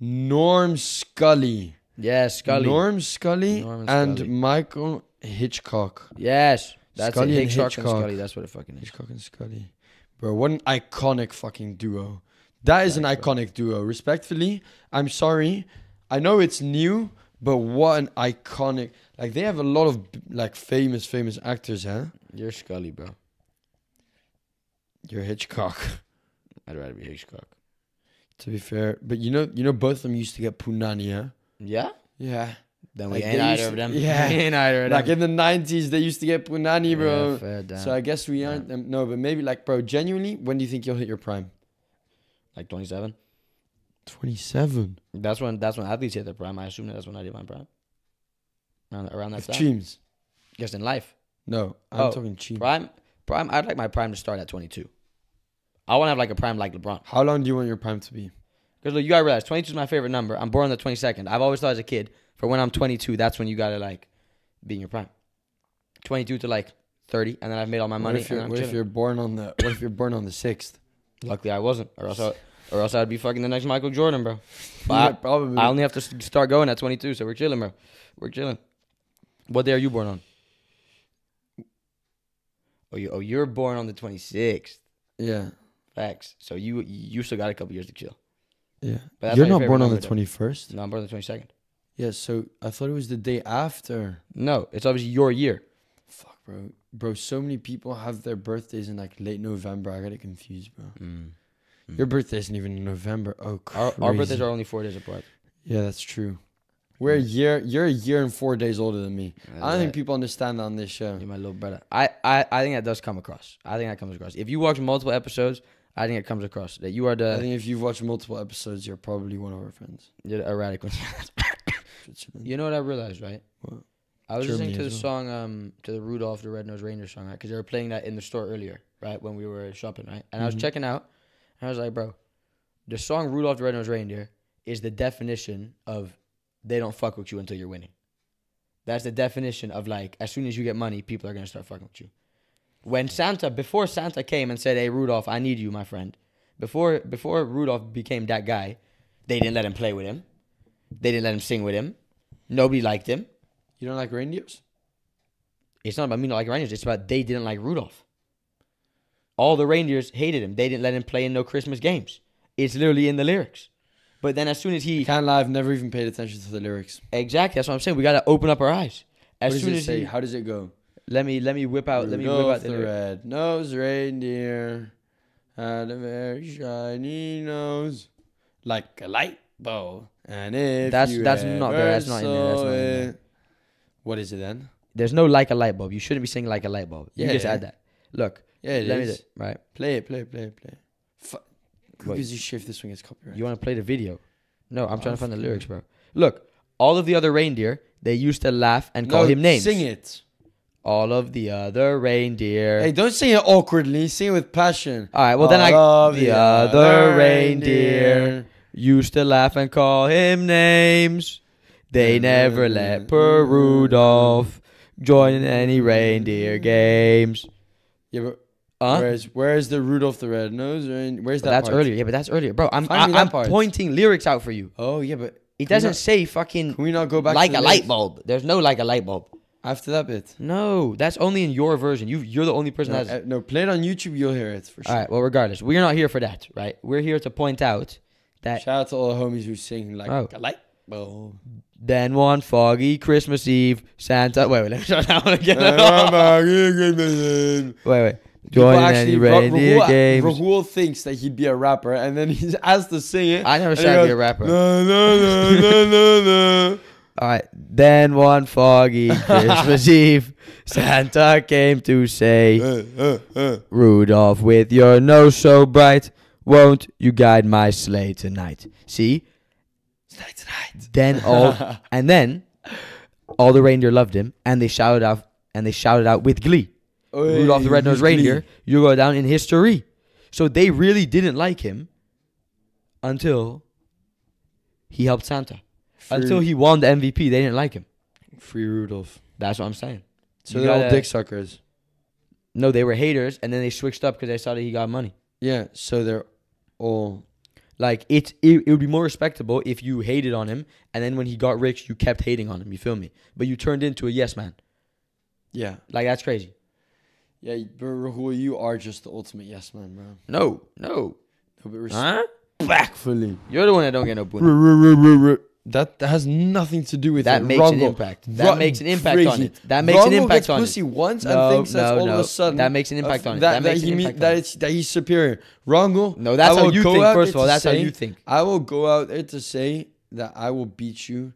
[SPEAKER 1] Norm Scully. Yes, Scully. Norm Scully Norm and, Scully. Michael Hitchcock. Yes, that's Scully it. Hitchcock, and Scully. That's what it fucking is. Hitchcock and Scully. Bro, what an iconic fucking duo. That is Thanks, an iconic bro. duo. Respectfully, I'm sorry. I know it's new, but what an iconic! Like they have a lot of like famous, famous actors, huh? You're Scully, bro. You're Hitchcock. [LAUGHS] I'd rather be Hitchcock. To be fair, but you know, you know, both of them used to get punani, huh? Yeah. Yeah. Then we like ain't either to, of them. [LAUGHS] Yeah, [LAUGHS] ain't either of them. Like in the nineties, they used to get punani, bro. Yeah, fair, So I guess we aren't. Yeah. Um, no, but maybe like, bro. Genuinely, when do you think you'll hit your prime? Like twenty-seven. 27. That's when that's when athletes hit their prime. I assume that's when I did my prime. Around, around that time. Teams. Just in life. No, I'm oh, talking cheap. Prime, prime. I'd like my prime to start at 22. I want to have like a prime like LeBron. How long do you want your prime to be? Because look, you gotta realize 22 is my favorite number. I'm born on the 22nd. I've always thought as a kid, for when I'm 22, that's when you gotta like be in your prime. 22 to like 30, and then I've made all my money. What if you're, what if you're born on the What if you're born on the sixth? Luckily, I wasn't, or else I, [LAUGHS] or else I'd be fucking the next Michael Jordan, bro. I, probably. I only have to start going at 22, so we're chilling, bro. We're chilling. What day are you born on? Oh, you, oh, you're born on the 26th. Yeah. Facts. So you you still got a couple years to chill. Yeah. But you're not, born on the 21st. No, I'm born on the 22nd. Yeah. So I thought it was the day after. No, it's obviously your year. Fuck, bro. Bro, so many people have their birthdays in like late November. I got it confused, bro. Mm. Your birthday isn't even in November. Oh, our, our, birthdays are only four days apart. Yeah, that's true. We're a year. You're a year and four days older than me. I, don't think people understand that on this show. You're my little brother. I, I, I think that does come across. I think that comes across. If you watch multiple episodes, I think it comes across that you are the. I think if you've watched multiple episodes, you're probably one of our friends. You're the erratic one. [LAUGHS] you know what I realized, right? What? I was Germany listening to the well. song, um, to the Rudolph the Red-Nosed Reindeer song, right? Because they were playing that in the store earlier, right? When we were shopping, right? And mm-hmm. I was mm-hmm. checking out and I was like, bro, the song Rudolph the Red-Nosed Reindeer is the definition of they don't fuck with you until you're winning. That's the definition of like, as soon as you get money, people are going to start fucking with you. When Santa, before Santa came and said, hey, Rudolph, I need you, my friend. Before, before Rudolph became that guy, they didn't let him play with him. They didn't let him sing with him. Nobody liked him. You don't like reindeers? It's not about me not liking reindeers. It's about they didn't like Rudolph all the reindeers hated him. They didn't let him play in no Christmas games. It's literally in the lyrics. But then as soon as he can't lie, I've never even paid attention to the lyrics. Exactly, that's what I'm saying. We gotta open up our eyes. As what does soon it as say? He, how does it go? Let me let me whip out Rudolph let me whip out the, the red nose reindeer had a very shiny nose like a light bulb. And if that's you that's not there. That's not in there. That's not in there. It. What is it then? There's no like a light bulb. You shouldn't be saying like a light bulb. Yeah, you just yeah. add that. Look, yeah, it Let is. me do- right. Play it, play it, play it, play it. Who gives a shit if this one gets copyright? You want to play the video? No, I'm trying to ah, find the lyrics, bro. Look, all of the other reindeer, they used to laugh and call him names. Sing it. All of the other reindeer. Hey, don't sing it awkwardly. Sing it with passion. all right, well then I All of the other reindeer used to laugh and call him names. They never let Per Rudolph join any reindeer mm. games. Yeah, but Huh? Where's Where's the Rudolph the Red Nose? Where's that? That's part? earlier. Yeah, but that's earlier, bro. I'm I, am pointing lyrics out for you. Oh yeah, but it doesn't not, say fucking. Can we not go back like a light bulb? There's no like a light bulb. After that bit. No, that's only in your version. You you're the only person no, that. Eh, no, play it on YouTube. You'll hear it for sure. All right. Well, regardless, we're not here for that, right? We're here to point out that. Shout out to all the homies who sing like oh. a light bulb. Then one foggy Christmas Eve, Santa. Wait, wait. Let me start that one again. [LAUGHS] wait, wait. Join actually, reindeer Rahul, games. Rahul thinks that he'd be a rapper, and then he's [LAUGHS] asked to sing it. I never said I'd be a rapper. No, no, no, no, [LAUGHS] no, no. All right. Then one foggy [LAUGHS] Christmas Eve, Santa came to say, uh, uh, uh. Rudolph, with your nose so bright, won't you guide my sleigh tonight? See? Sleigh tonight. Then all, and then all the reindeer loved him, and they shouted out, and they shouted out with glee. Oy, Rudolph the Red-Nosed Reindeer, you go down in history. So they really didn't like him until he helped Santa. Free. Until he won the MVP, they didn't like him. Free Rudolph. That's what I'm saying. So you they're all dick suckers. No, they were haters, and then they switched up because they saw that he got money. Yeah, so they're all like it, it. It would be more respectable if you hated on him, and then when he got rich, you kept hating on him. You feel me? But you turned into a yes man. Yeah, like that's crazy. Yeah, but Rahul, you are just the ultimate yes man, bro. No, no. No, but huh? Backfully. You're the one that don't get no booty. That has nothing to do with that it. makes Rungo. an impact. That Run makes an impact crazy. on it. That makes Rungo an impact gets on pussy it. once no, and thinks no, that's all no. of a sudden that makes an impact uh, on it. That, that, that makes that an impact that, it's, that he's superior. Rongo. No, that's how you think. First of all, that's say, how you think. I will go out there to say that I will beat you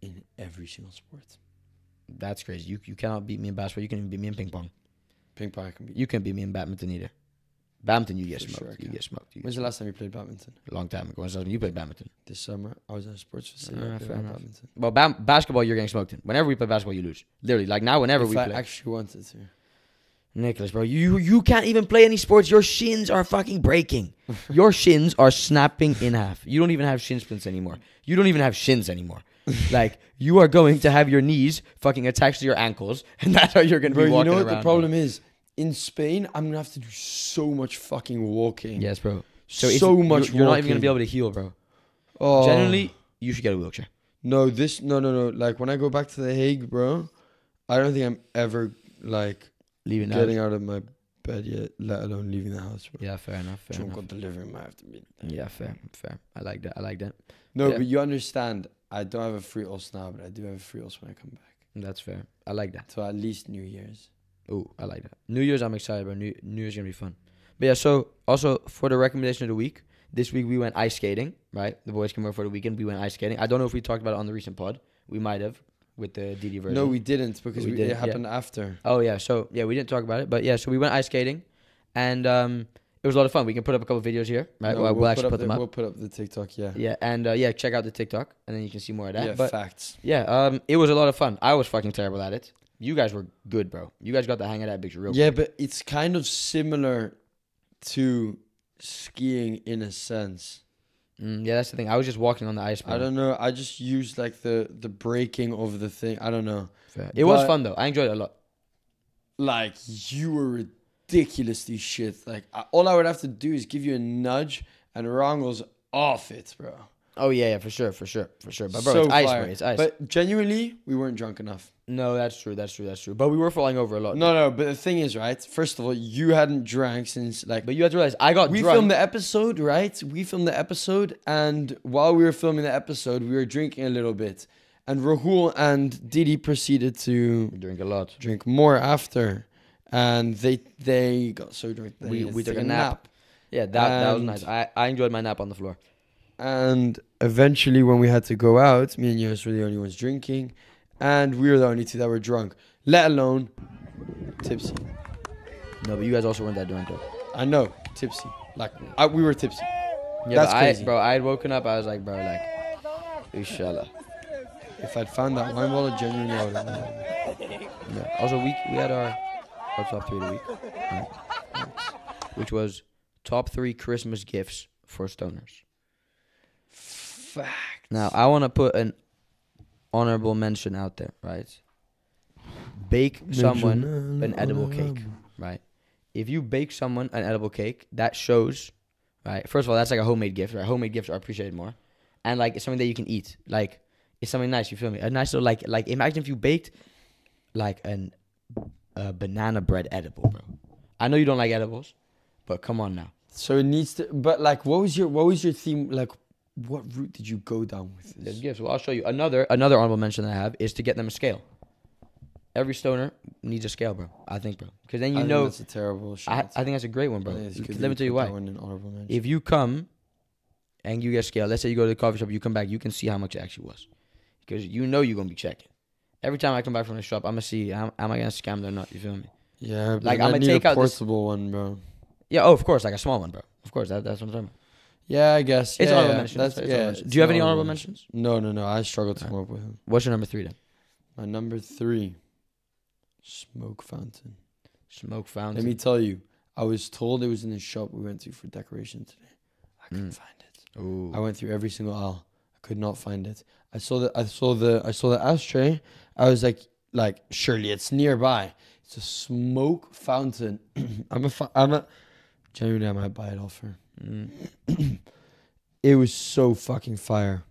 [SPEAKER 1] in every single sport. That's crazy. You you cannot beat me in basketball. You can even beat me in ping pong. Ping pong. You can not beat me in badminton either. Badminton, you get smoked. sure you get smoked. You get When's the last time you played badminton? long time ago. When's the last time you played badminton? This summer, I was in a sports facility. Ah, fair badminton. Well, basketball, you're getting smoked in. Whenever we play basketball, you lose. Literally, like now, whenever If we I play. actually wanted to. Nicholas, bro, you you can't even play any sports. Your shins are fucking breaking. [LAUGHS] Your shins are snapping in half. You don't even have shin splints anymore. You don't even have shins anymore. [LAUGHS] like you are going to have your knees fucking attached to your ankles, and that's how you're going to be walking you know what the bro. problem is? in Spain, I'm gonna have to do so much fucking walking. Yes, bro. So, so much. You're, you're not even gonna be able to heal, bro. Oh. Generally, you should get a wheelchair. No, this no no no. Like when I go back to the Hague, bro, I don't think I'm ever like leaving getting out. out of my bed yet, let alone leaving the house. Bro. Yeah, fair enough. Fair Drunk enough. delivery might have to be. Yeah, fair, fair. I like that. I like that. No, yeah. but you understand. I don't have a free os now, but I do have a free os when I come back. That's fair. I like that. So at least New Year's. Oh, I like that. New Year's, I'm excited, bro. New, New Year's gonna be fun. But yeah, so also for the recommendation of the week, this week we went ice skating, right? The boys came over for the weekend. We went ice skating. I don't know if we talked about it on the recent pod. We might have with the DD version. No, we didn't because we we, didn't, it happened yeah. after. Oh yeah, so yeah, we didn't talk about it, but yeah, so we went ice skating, and um, it was a lot of fun. We can put up a couple videos here, right? No, we'll, we'll, actually put, put them the, up. We'll put up the TikTok, yeah. Yeah, and uh, yeah, check out the TikTok, and then you can see more of that. Yeah, but, facts. Yeah, um, it was a lot of fun. I was fucking terrible at it you guys were good, bro. You guys got the hang of that picture real Yeah, quick. but it's kind of similar to skiing in a sense. Mm, yeah, that's the thing. I was just walking on the ice. Bro. I don't know. I just used like the the breaking of the thing. I don't know. Fair. It but, was fun though. I enjoyed it a lot. Like you were ridiculously shit. Like I, all I would have to do is give you a nudge, and Rangel's off it, bro. Oh yeah, yeah, for sure, for sure, for sure. But bro, so it's ice, bro, it's ice. But genuinely, we weren't drunk enough. No, that's true, that's true, that's true. But we were falling over a lot. No, no. But the thing is, right? First of all, you hadn't drank since like. But you had to realize I got. We drunk. filmed the episode, right? We filmed the episode, and while we were filming the episode, we were drinking a little bit, and Rahul and Didi proceeded to drink a lot, drink more after, and they they got so drunk. We we took a nap. nap. Yeah, that, that was nice. I, I enjoyed my nap on the floor. And eventually, when we had to go out, me and Yos were the only ones drinking, and we were the only two that were drunk, let alone tipsy. No, but you guys also weren't that drunk though. I know, tipsy. Like I, we were tipsy. Yeah, That's crazy, I, bro. I had woken up. I was like, bro, like, inshallah. If I'd found that wine bottle, genuinely, I would have. Yeah. Also, we we had our, our top three of the week, which was top three Christmas gifts for stoners. Fact. Now I want to put an honorable mention out there, right? Bake mention someone an, an edible cake, right? If you bake someone an edible cake, that shows, right? First of all, that's like a homemade gift, right? Homemade gifts are appreciated more, and like it's something that you can eat, like it's something nice. You feel me? A nice little like like imagine if you baked like an a banana bread edible, bro. I know you don't like edibles, but come on now. So it needs to, but like, what was your what was your theme like? what route did you go down with this? Yeah, so I'll show you another another honorable mention that I have is to get them a scale. Every stoner needs a scale, bro. I think, bro, because then you I know that's a terrible. I, I think that's a great one, bro. Is, Let me tell you why. If you come and you get scale, let's say you go to the coffee shop, you come back, you can see how much it actually was, because you know you're gonna be checking. Every time I come back from the shop, I'm gonna see am, am I gonna scam or not. You feel me? Yeah, like I'm gonna take a out portable this, one, bro. Yeah, oh, of course, like a small one, bro. Of course, that, that's what I'm talking about. Yeah, I guess. It's yeah, honorable yeah. mentions. That's, it's yeah, Do you have any honorable mentions? No, no, no. I struggled to come up with them. What's your number three then? My number three, smoke fountain. Smoke fountain. Let me tell you, I was told it was in the shop we went to for decoration today. I couldn't Mm. find it. Ooh. I went through every single aisle. I could not find it. I saw the I saw the I saw the ashtray. I was like like surely it's nearby. It's a smoke fountain. [CLEARS THROAT] I'm a fa- I'm a genuinely I might buy it off her. Mm. [CLEARS THROAT] it was so fucking fire.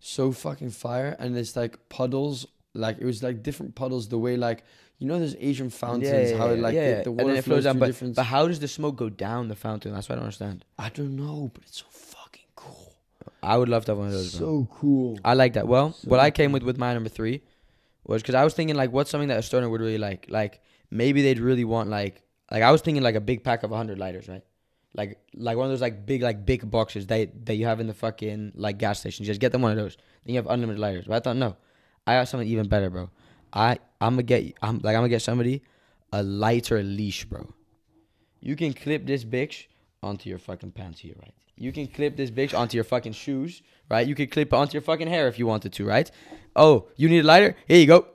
[SPEAKER 1] So fucking fire. And it's like puddles, like it was like different puddles, the way like you know those Asian fountains, yeah, yeah, how it, like yeah, the, the, water flows, flows, down, but, but how does the smoke go down the fountain? That's what I don't understand. I don't know, but it's so fucking cool. I would love to have one of those. So man. cool. I like that. Well, so what I came with with my number three was because I was thinking like, what's something that a stoner would really like? Like maybe they'd really want like like I was thinking like a big pack of hundred lighters, right? like like one of those like big like big boxes that that you have in the fucking like gas station. Just get them one of those. Then you have unlimited lighters. But I thought no, I got something even better, bro. I I'm gonna get I'm like I'm gonna get somebody a lighter leash, bro. You can clip this bitch onto your fucking pants here, right? You can clip this bitch onto your fucking shoes, right? You can clip it onto your fucking hair if you wanted to, right? Oh, you need a lighter? Here you go.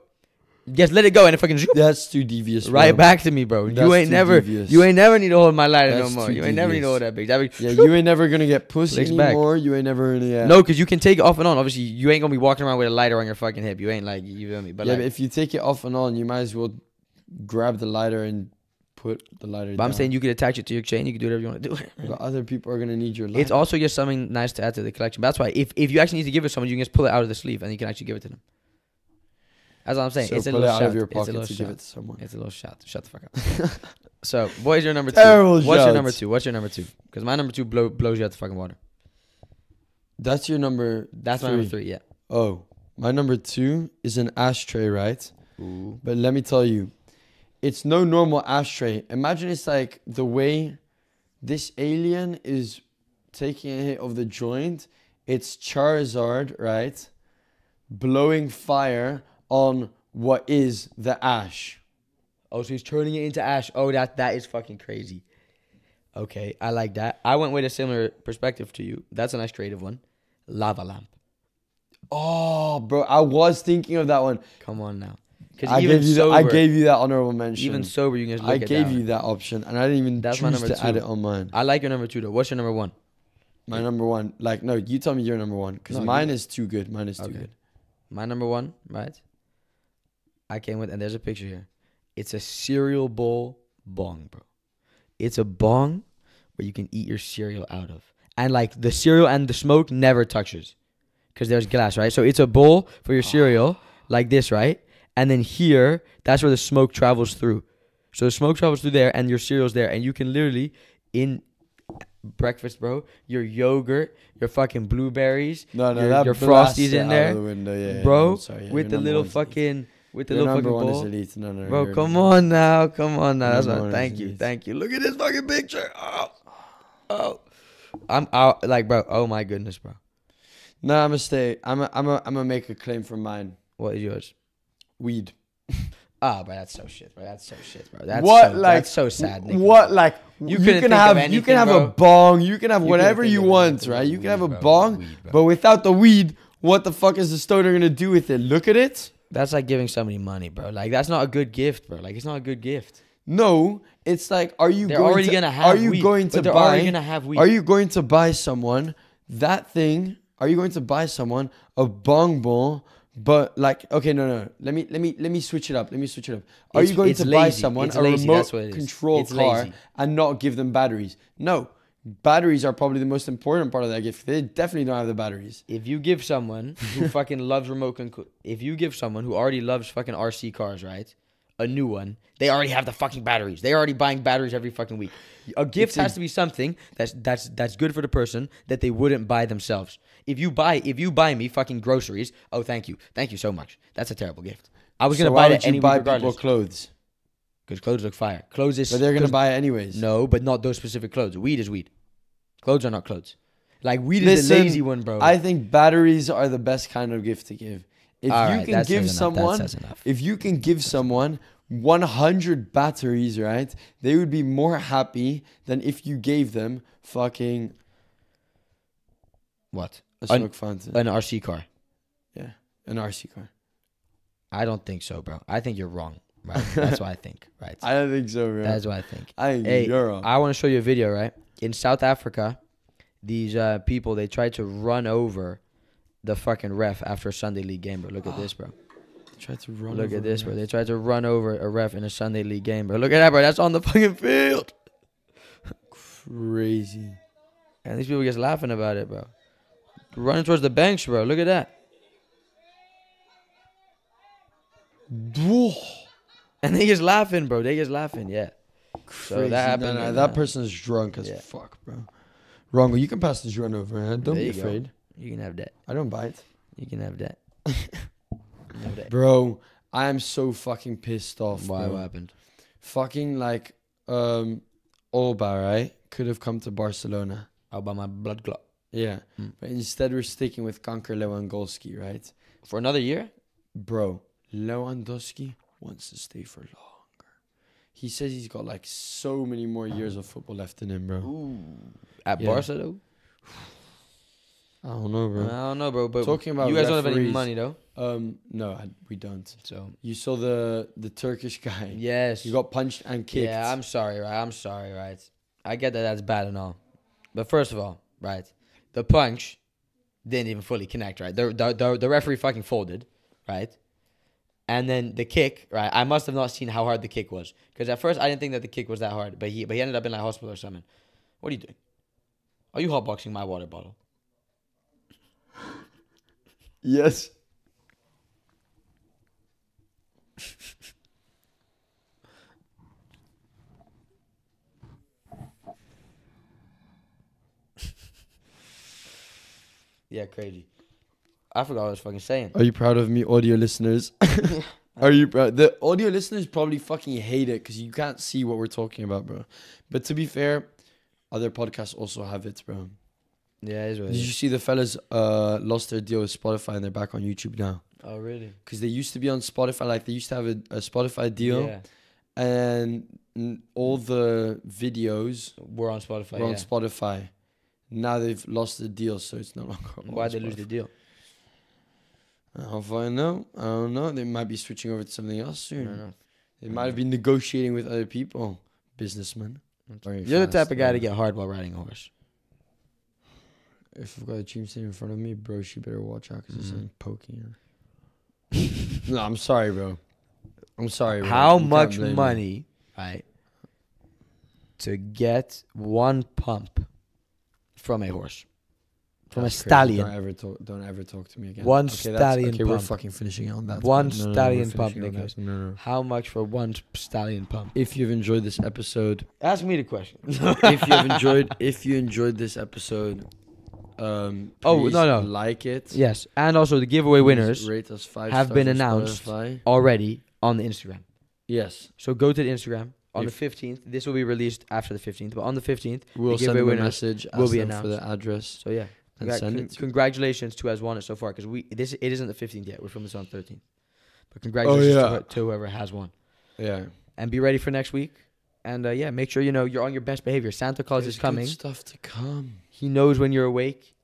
[SPEAKER 1] Just let it go and it fucking. That's too devious. Bro. Right back to me, bro. That's you ain't never. Devious. You ain't never need to hold my lighter That's no more. You ain't never need to hold that bitch. That bitch yeah, [LAUGHS] you ain't never gonna get pussy anymore. Back. You ain't never gonna. Yeah. No, because you can take it off and on. Obviously, you ain't gonna be walking around with a lighter on your fucking hip. You ain't like you feel me. But yeah, like, but if you take it off and on, you might as well grab the lighter and put the lighter. But down. I'm saying you could attach it to your chain. You could do whatever you want to do. [LAUGHS] but other people are gonna need your. Lighter. It's also just something nice to add to the collection. But that's why if if you actually need to give it to someone, you can just pull it out of the sleeve and you can actually give it to them. That's what I'm saying. So it's a little shot. it's a little shot. It's a little shot. Shut the fuck up. [LAUGHS] so what is your number two? Terrible What's your number two? What's your number two? Because my number two blow, blows you out the fucking water. That's your number. That's three. my number three. Yeah. Oh, my number two is an ashtray, right? Ooh. But let me tell you, it's no normal ashtray. Imagine it's like the way this alien is taking a hit of the joint. It's Charizard, right? Blowing fire on what is the ash. Oh, so he's turning it into ash. Oh, that that is fucking crazy. Okay, I like that. I went with a similar perspective to you. That's a nice creative one. Lava lamp. Oh, bro, I was thinking of that one. Come on now. Because I gave you sober, that, I gave you that honorable mention. Even sober, you can I gave you that option, and I didn't even That's choose to two. add it on mine. I like your number two though. What's your number one? My number one, like no, you tell me your number one because no, mine is too good. Mine is too okay. good. My number one, right? I came with, and there's a picture here. It's a cereal bowl bong, bro. It's a bong where you can eat your cereal out of. And like the cereal and the smoke never touches because there's glass, right? So it's a bowl for your cereal ah. like this, right? And then here, that's where the smoke travels through. So the smoke travels through there and your cereal's there. And you can literally, in breakfast, bro, your yogurt, your fucking blueberries, no, no, your, your frosties in there. The window, yeah, bro, yeah, sorry, yeah, with the little fucking. Easy with the Your little number fucking one ball. elite. No, no, bro. Come on now, come on now. That's what. Thank you, elite. thank you. Look at this fucking picture. Oh, oh. I'm out. Like, bro. Oh my goodness, bro. No, I'm gonna stay. I'm a, I'm a, I'm gonna make a claim for mine. What is yours? Weed. oh, [LAUGHS] ah, but that's so shit, bro. That's so shit, bro. That's what so, like that's so sad. Nigga. What like you, you can have anything, you can have bro. a bong, you can have you whatever you want, right? You can have a bro. bong, weed, but without the weed, what the fuck is the stoner gonna do with it? Look at it. That's like giving somebody money, bro. Like that's not a good gift, bro. Like it's not a good gift. No, it's like are you they're going already to, gonna have are you going to buy gonna have are you going to buy someone that thing? Are you going to buy someone a bong ball? But like, okay, no, no. Let me let me let me switch it up. Let me switch it up. Are it's, you going to lazy. buy someone it's a lazy. remote control car lazy. and not give them batteries? No, batteries are probably the most important part of that gift. They definitely don't have the batteries. If you give someone who [LAUGHS] fucking loves remote control, if you give someone who already loves fucking RC cars, right? A new one. They already have the fucking batteries. They're already buying batteries every fucking week. A gift has to be something that's that's that's good for the person that they wouldn't buy themselves. If you buy if you buy me fucking groceries, oh thank you, thank you so much. That's a terrible gift. I was gonna buy why you anyway buy regardless. people clothes because clothes look fire. Clothes is. But they're gonna buy it anyways. No, but not those specific clothes. Weed is weed. Clothes are not clothes. Like weed Listen, is the lazy one, bro. I think batteries are the best kind of gift to give. If All you right, can give someone, if you can give someone 100 batteries, right? They would be more happy than if you gave them fucking what a smoke an, an RC car. Yeah, an RC car. I don't think so, bro. I think you're wrong. Right? [LAUGHS] That's what I think, right? I don't think so, bro. That's what I think. I think hey, you're wrong. I want to show you a video, right? In South Africa, these uh, people they tried to run over the fucking ref after a Sunday league game, bro. Look at this, bro. They tried to run. Look at this, bro. They tried to run over a ref in a Sunday league game, bro. Look at that, bro. That's on the fucking field. Crazy. And these people just laughing about it, bro. Running towards the bench, bro. Look at that and they just laughing, bro. They just laughing. Yeah. Crazy. So that happened. No, no, that uh, person is drunk as yeah. fuck, bro. Rongo, you can pass the joint over, man. Don't there be you afraid. Go. You can have that. I don't bite. You can have that. [LAUGHS] have that. Bro, I am so fucking pissed off. Why? Bro. What happened? Fucking like, um, Oba, right? Could have come to Barcelona. How about my blood clot? Yeah, mm. but instead we're sticking with Kanker Lewandowski, right? For another year, bro. Lewandowski wants to stay for longer. He says he's got like so many more years of football left in him, bro. Ooh. At yeah. Barca though. I don't know, bro. I don't know, bro. But talking about you guys referees, don't have any money though. Um, no, I, we don't. So you saw the the Turkish guy. Yes. You got punched and kicked. Yeah, I'm sorry, right? I'm sorry, right? I get that that's bad and all, but first of all, right, the punch didn't even fully connect, right? The the the, the referee fucking folded, right? And then the kick, right? I must have not seen how hard the kick was because at first I didn't think that the kick was that hard, but he but he ended up in like hospital or something. What are you doing? Are you hotboxing my water bottle? Yes. [LAUGHS] yeah, crazy. I forgot what I was fucking saying. Are you proud of me, audio listeners? [LAUGHS] [LAUGHS] Are you proud? The audio listeners probably fucking hate it because you can't see what we're talking about, bro. But to be fair, other podcasts also have it, bro. Yeah, it is really. Did you see the fellas uh, lost their deal with Spotify and they're back on YouTube now? Oh, really? Because they used to be on Spotify, like they used to have a, a Spotify deal, yeah. and all the videos were on Spotify. Were on yeah. Spotify. Now they've lost the deal, so it's no [LAUGHS] longer. Why they Spotify. lose the deal? I'll find out. I don't know. They might be switching over to something else soon. They might have been negotiating with other people. Oh, Businessmen. You're fast, the type of guy yeah. to get hard while riding a horse. If I've got a team sitting in front of me, bro, she better watch out because mm-hmm. there's mm. something poking her. [LAUGHS] no, I'm sorry, bro. I'm sorry, bro. How I'm much money, right, to get one pump from a horse? from That's a stallion. Don't ever talk. Don't ever talk to me again. One okay, stallion. Okay, pump. we're fucking finishing on that. One no, stallion no, pump, Nicholas. No, How much for one stallion pump? If you've enjoyed this episode,
[SPEAKER 2] ask me the question. [LAUGHS] if you've enjoyed,
[SPEAKER 1] if you enjoyed this episode, um, oh no no, like it. Yes, and also the giveaway winners have been announced Spotify. already on the Instagram. Yes. So go to the Instagram on the fifteenth. This will be released after the fifteenth, but on the fifteenth, we'll the giveaway send them a message. Will be announced for the address. So yeah, and send con- it. To congratulations to who has won it so far, because we this it isn't the 15th yet. We're filming this on 13th. But congratulations oh, yeah. to, to whoever has won. Yeah. And be ready for next week. And uh, yeah, make sure you know you're on your best behavior. Santa Claus There's is coming. Good stuff to come. He knows when you're awake.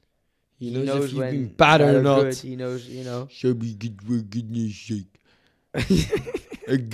[SPEAKER 1] He knows, he knows if you've been bad or not. Good. He knows, you know. Show me good shake. [LAUGHS]